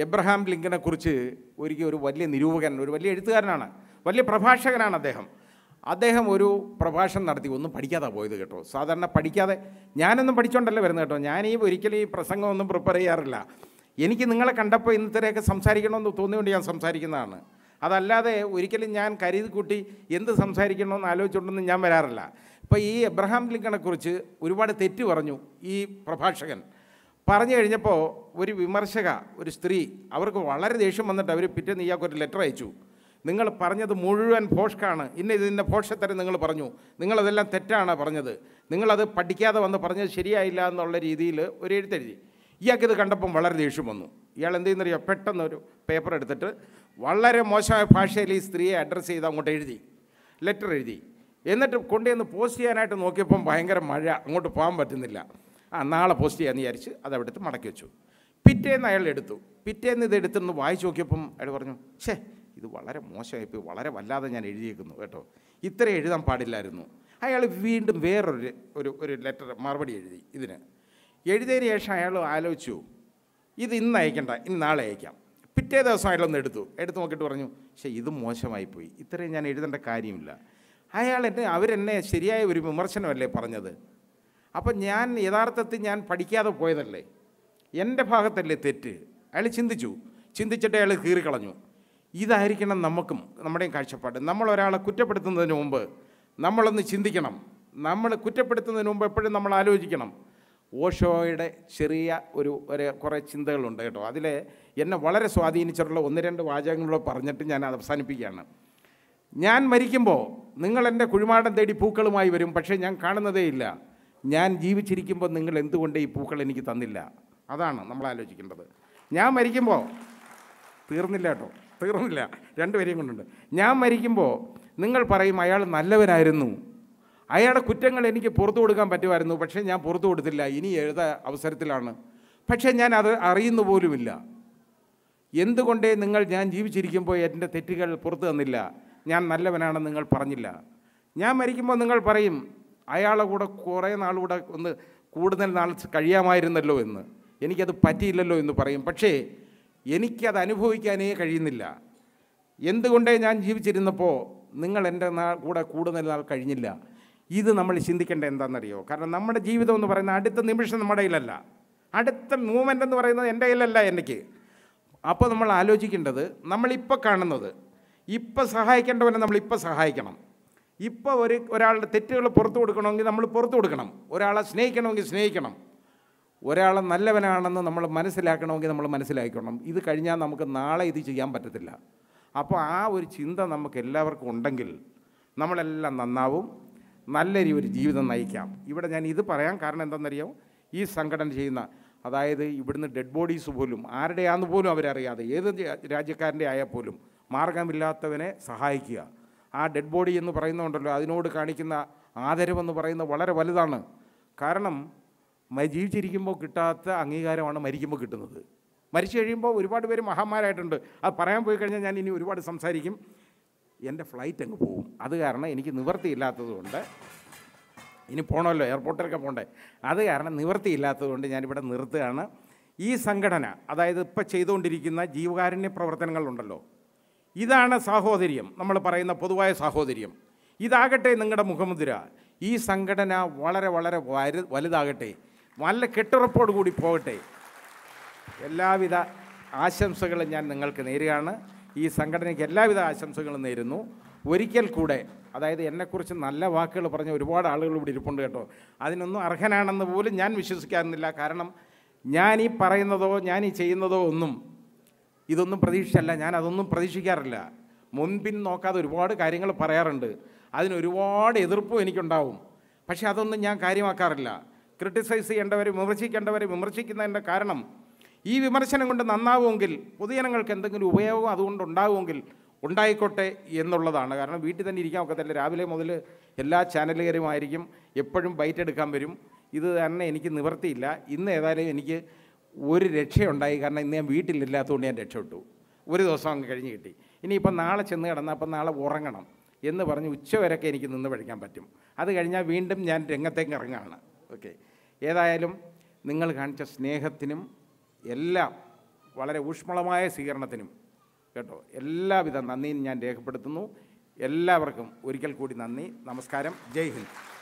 Speaker 1: എബ്രഹാം ലിങ്കനെക്കുറിച്ച് ഒരിക്കൽ ഒരു വലിയ നിരൂപകൻ ഒരു വലിയ എഴുത്തുകാരനാണ് വലിയ പ്രഭാഷകനാണ് അദ്ദേഹം അദ്ദേഹം ഒരു പ്രഭാഷണം നടത്തി ഒന്നും പഠിക്കാതെ പോയത് കേട്ടോ സാധാരണ പഠിക്കാതെ ഞാനൊന്നും പഠിച്ചുകൊണ്ടല്ല വരുന്നത് കേട്ടോ ഞാൻ ഈ ഒരിക്കലും ഈ പ്രസംഗമൊന്നും പ്രിപ്പയർ ചെയ്യാറില്ല എനിക്ക് നിങ്ങളെ കണ്ടപ്പോൾ ഇന്നത്തെയൊക്കെ സംസാരിക്കണമെന്ന് തോന്നിയുകൊണ്ട് ഞാൻ സംസാരിക്കുന്നതാണ് അതല്ലാതെ ഒരിക്കലും ഞാൻ കരുതി കൂട്ടി എന്ത് സംസാരിക്കണമെന്ന് ആലോചിച്ചുകൊണ്ടൊന്നും ഞാൻ വരാറില്ല ഇപ്പോൾ ഈ എബ്രഹാം ലിങ്കണെക്കുറിച്ച് ഒരുപാട് തെറ്റ് പറഞ്ഞു ഈ പ്രഭാഷകൻ പറഞ്ഞു കഴിഞ്ഞപ്പോൾ ഒരു വിമർശക ഒരു സ്ത്രീ അവർക്ക് വളരെ ദേഷ്യം വന്നിട്ട് അവർ പിറ്റേന്ന് ഇയാൾക്കൊരു ലെറ്റർ അയച്ചു നിങ്ങൾ പറഞ്ഞത് മുഴുവൻ ഫോഷ്കാണ് ഇന്ന ഇതിൻ്റെ ഫോഷത്തരം നിങ്ങൾ പറഞ്ഞു നിങ്ങളതെല്ലാം തെറ്റാണ് പറഞ്ഞത് നിങ്ങളത് പഠിക്കാതെ വന്ന് പറഞ്ഞത് ശരിയായില്ല എന്നുള്ള രീതിയിൽ ഒരു എഴുത്തെഴുതി ഇയാൾക്കിത് കണ്ടപ്പം വളരെ ദേഷ്യം വന്നു ഇയാൾ എന്ത് ചെയ്യുന്നറിയോ പെട്ടെന്ന് ഒരു പേപ്പർ എടുത്തിട്ട് വളരെ മോശമായ ഭാഷയിൽ ഈ സ്ത്രീയെ അഡ്രസ്സ് ചെയ്ത് അങ്ങോട്ട് എഴുതി ലെറ്റർ എഴുതി എന്നിട്ട് കൊണ്ടുവന്ന് പോസ്റ്റ് ചെയ്യാനായിട്ട് നോക്കിയപ്പം ഭയങ്കര മഴ അങ്ങോട്ട് പോകാൻ പറ്റുന്നില്ല ആ നാളെ പോസ്റ്റ് ചെയ്യാമെന്ന് വിചാരിച്ച് അതെടുത്ത് മടക്കി വെച്ചു പിറ്റേന്ന് അയാൾ എടുത്തു പിറ്റേന്ന് ഇത് എടുത്തെന്ന് വായിച്ചു നോക്കിയപ്പം അയാൾ പറഞ്ഞു ഛേ ഇത് വളരെ പോയി വളരെ വല്ലാതെ ഞാൻ എഴുതിയേക്കുന്നു കേട്ടോ ഇത്ര എഴുതാൻ പാടില്ലായിരുന്നു അയാൾ വീണ്ടും വേറൊരു ഒരു ഒരു ലെറ്റർ മറുപടി എഴുതി ഇതിന് എഴുതിയതിന് ശേഷം അയാൾ ആലോചിച്ചു ഇത് ഇന്ന് അയക്കണ്ട ഇന്ന് നാളെ അയക്കാം പിറ്റേ ദിവസം അയാളൊന്ന് എടുത്തു എടുത്ത് നോക്കിയിട്ട് പറഞ്ഞു പക്ഷേ ഇത് മോശമായിപ്പോയി ഇത്രയും ഞാൻ എഴുതേണ്ട കാര്യമില്ല അയാൾ എന്നെ അവരെന്നെ ശരിയായ ഒരു വിമർശനമല്ലേ പറഞ്ഞത് അപ്പം ഞാൻ യഥാർത്ഥത്തിൽ ഞാൻ പഠിക്കാതെ പോയതല്ലേ എൻ്റെ ഭാഗത്തല്ലേ തെറ്റ് അയാൾ ചിന്തിച്ചു ചിന്തിച്ചിട്ട് അയാൾ കീറിക്കളഞ്ഞു ഇതായിരിക്കണം നമുക്കും നമ്മുടെയും കാഴ്ചപ്പാട് നമ്മൾ ഒരാളെ കുറ്റപ്പെടുത്തുന്നതിന് മുമ്പ് നമ്മളൊന്ന് ചിന്തിക്കണം നമ്മൾ കുറ്റപ്പെടുത്തുന്നതിന് മുമ്പ് എപ്പോഴും നമ്മൾ ആലോചിക്കണം ഓഷോയുടെ ചെറിയ ഒരു ഒരു കുറേ ചിന്തകളുണ്ട് കേട്ടോ അതിലെ എന്നെ വളരെ സ്വാധീനിച്ചിട്ടുള്ള ഒന്ന് രണ്ട് വാചകങ്ങളോ പറഞ്ഞിട്ട് ഞാൻ അത് അവസാനിപ്പിക്കുകയാണ് ഞാൻ മരിക്കുമ്പോൾ നിങ്ങൾ എൻ്റെ കുഴിമാടം തേടി പൂക്കളുമായി വരും പക്ഷേ ഞാൻ കാണുന്നതേയില്ല ഞാൻ ജീവിച്ചിരിക്കുമ്പോൾ നിങ്ങൾ എന്തുകൊണ്ട് ഈ പൂക്കൾ എനിക്ക് തന്നില്ല അതാണ് നമ്മൾ ആലോചിക്കേണ്ടത് ഞാൻ മരിക്കുമ്പോൾ തീർന്നില്ല കേട്ടോ തീർന്നില്ല രണ്ടുപേരെയും കൊണ്ടുണ്ട് ഞാൻ മരിക്കുമ്പോൾ നിങ്ങൾ പറയും അയാൾ നല്ലവനായിരുന്നു അയാളുടെ കുറ്റങ്ങൾ എനിക്ക് പുറത്തു കൊടുക്കാൻ പറ്റുമായിരുന്നു പക്ഷേ ഞാൻ പുറത്തു കൊടുത്തില്ല ഇനി എഴുത അവസരത്തിലാണ് പക്ഷേ ഞാൻ അത് അറിയുന്നു പോലുമില്ല എന്തുകൊണ്ടേ നിങ്ങൾ ഞാൻ ജീവിച്ചിരിക്കുമ്പോൾ എൻ്റെ തെറ്റുകൾ പുറത്തു തന്നില്ല ഞാൻ നല്ലവനാണെന്ന് നിങ്ങൾ പറഞ്ഞില്ല ഞാൻ മരിക്കുമ്പോൾ നിങ്ങൾ പറയും അയാളെ കൂടെ കുറേ കൂടെ ഒന്ന് കൂടുതൽ നാൾ കഴിയാമായിരുന്നല്ലോ എന്ന് എനിക്കത് പറ്റിയില്ലല്ലോ എന്ന് പറയും പക്ഷേ എനിക്കത് അനുഭവിക്കാനേ കഴിയുന്നില്ല എന്തുകൊണ്ടേ ഞാൻ ജീവിച്ചിരുന്നപ്പോൾ നിങ്ങൾ എൻ്റെ നാൾ കൂടെ കൂടുതൽ നാൾ കഴിഞ്ഞില്ല ഇത് നമ്മൾ ചിന്തിക്കേണ്ട എന്താണെന്നറിയോ കാരണം നമ്മുടെ ജീവിതം എന്ന് പറയുന്ന അടുത്ത നിമിഷം നമ്മുടെ കയ്യിലല്ല അടുത്ത മൂമെൻ്റ് എന്ന് പറയുന്നത് എൻ്റെ കയ്യിലല്ല എനിക്ക് അപ്പോൾ നമ്മൾ ആലോചിക്കേണ്ടത് നമ്മളിപ്പോൾ കാണുന്നത് ഇപ്പം സഹായിക്കേണ്ടവനെ നമ്മളിപ്പോൾ സഹായിക്കണം ഇപ്പോൾ ഒരു ഒരാളുടെ തെറ്റുകൾ പുറത്തു കൊടുക്കണമെങ്കിൽ നമ്മൾ പുറത്തു കൊടുക്കണം ഒരാളെ സ്നേഹിക്കണമെങ്കിൽ സ്നേഹിക്കണം ഒരാളെ നല്ലവനാണെന്ന് നമ്മൾ മനസ്സിലാക്കണമെങ്കിൽ നമ്മൾ മനസ്സിലാക്കണം ഇത് കഴിഞ്ഞാൽ നമുക്ക് നാളെ ഇത് ചെയ്യാൻ പറ്റത്തില്ല അപ്പോൾ ആ ഒരു ചിന്ത നമുക്ക് എല്ലാവർക്കും ഉണ്ടെങ്കിൽ നമ്മളെല്ലാം നന്നാവും നല്ല ഒരു ജീവിതം നയിക്കാം ഇവിടെ ഞാൻ ഇത് പറയാൻ കാരണം എന്തെന്നറിയോ ഈ സംഘടന ചെയ്യുന്ന അതായത് ഇവിടുന്ന് ഡെഡ് ബോഡീസ് പോലും ആരുടെയാണെന്ന് പോലും അവരറിയാതെ ഏത് രാജ്യക്കാരൻ്റെ ആയാൽ പോലും മാർഗമില്ലാത്തവനെ സഹായിക്കുക ആ ഡെഡ് ബോഡി എന്ന് പറയുന്നുണ്ടല്ലോ അതിനോട് കാണിക്കുന്ന ആദരവെന്ന് പറയുന്നത് വളരെ വലുതാണ് കാരണം ജീവിച്ചിരിക്കുമ്പോൾ കിട്ടാത്ത അംഗീകാരമാണ് മരിക്കുമ്പോൾ കിട്ടുന്നത് മരിച്ചു കഴിയുമ്പോൾ ഒരുപാട് പേര് മഹാന്മാരായിട്ടുണ്ട് അത് പറയാൻ പോയി കഴിഞ്ഞാൽ ഞാൻ ഇനി ഒരുപാട് സംസാരിക്കും എൻ്റെ ഫ്ലൈറ്റ് അങ്ങ് പോകും അത് കാരണം എനിക്ക് നിവൃത്തിയില്ലാത്തതുകൊണ്ട് ഇനി പോകണമല്ലോ എയർപോർട്ടിലൊക്കെ പോകണ്ടേ അത് കാരണം നിവൃത്തിയില്ലാത്തതുകൊണ്ട് ഞാനിവിടെ നിർത്തുകയാണ് ഈ സംഘടന അതായത് ഇപ്പം ചെയ്തുകൊണ്ടിരിക്കുന്ന ജീവകാരുണ്യ പ്രവർത്തനങ്ങളുണ്ടല്ലോ ഇതാണ് സാഹോദര്യം നമ്മൾ പറയുന്ന പൊതുവായ സാഹോദര്യം ഇതാകട്ടെ നിങ്ങളുടെ മുഖമുദ്ര ഈ സംഘടന വളരെ വളരെ വരു വലുതാകട്ടെ നല്ല കെട്ടുറപ്പോടു കൂടി പോകട്ടെ എല്ലാവിധ ആശംസകളും ഞാൻ നിങ്ങൾക്ക് നേരുകയാണ് ഈ സംഘടനയ്ക്ക് എല്ലാവിധ ആശംസകളും നേരുന്നു ഒരിക്കൽ കൂടെ അതായത് എന്നെക്കുറിച്ച് നല്ല വാക്കുകൾ പറഞ്ഞ ഒരുപാട് ആളുകൾ ഇവിടെ ഇരിപ്പുണ്ട് കേട്ടോ അതിനൊന്നും അർഹനാണെന്ന് പോലും ഞാൻ വിശ്വസിക്കാറുന്നില്ല കാരണം ഞാൻ ഈ പറയുന്നതോ ഞാൻ ഈ ചെയ്യുന്നതോ ഒന്നും ഇതൊന്നും പ്രതീക്ഷിച്ചല്ല ഞാൻ അതൊന്നും പ്രതീക്ഷിക്കാറില്ല മുൻപിൻ നോക്കാതെ ഒരുപാട് കാര്യങ്ങൾ പറയാറുണ്ട് അതിന് ഒരുപാട് എതിർപ്പും എനിക്കുണ്ടാവും പക്ഷേ അതൊന്നും ഞാൻ കാര്യമാക്കാറില്ല ക്രിട്ടിസൈസ് ചെയ്യേണ്ടവരെ വിമർശിക്കേണ്ടവരെ വിമർശിക്കുന്നതിൻ്റെ കാരണം ഈ വിമർശനം കൊണ്ട് നന്നാവുമെങ്കിൽ പൊതുജനങ്ങൾക്ക് എന്തെങ്കിലും ഉപയോഗം അതുകൊണ്ട് ഉണ്ടാവുമെങ്കിൽ ഉണ്ടായിക്കോട്ടെ എന്നുള്ളതാണ് കാരണം വീട്ടിൽ തന്നെ ഇരിക്കാൻ ഒക്കത്തില്ല രാവിലെ മുതൽ എല്ലാ ചാനലുകാരുമായിരിക്കും എപ്പോഴും ബൈറ്റ് എടുക്കാൻ വരും ഇത് തന്നെ എനിക്ക് നിവർത്തിയില്ല ഇന്ന് ഏതായാലും എനിക്ക് ഒരു രക്ഷയുണ്ടായി കാരണം ഇന്ന് ഞാൻ വീട്ടിലില്ലാത്തതുകൊണ്ട് ഞാൻ രക്ഷപ്പെട്ടു ഒരു ദിവസം അങ്ങ് കഴിഞ്ഞ് കിട്ടി ഇനിയിപ്പം നാളെ ചെന്ന് കിടന്നാൽ അപ്പം നാളെ ഉറങ്ങണം എന്ന് പറഞ്ഞ് ഉച്ചവരൊക്കെ എനിക്ക് നിന്ന് പഠിക്കാൻ പറ്റും അത് കഴിഞ്ഞാൽ വീണ്ടും ഞാൻ രംഗത്തേക്ക് ഇറങ്ങുകയാണ് ഓക്കെ ഏതായാലും നിങ്ങൾ കാണിച്ച സ്നേഹത്തിനും എല്ലാം വളരെ ഊഷ്മളമായ സ്വീകരണത്തിനും കേട്ടോ എല്ലാവിധ നന്ദിയും ഞാൻ രേഖപ്പെടുത്തുന്നു എല്ലാവർക്കും ഒരിക്കൽ കൂടി നന്ദി നമസ്കാരം ജയ് ഹിന്ദ്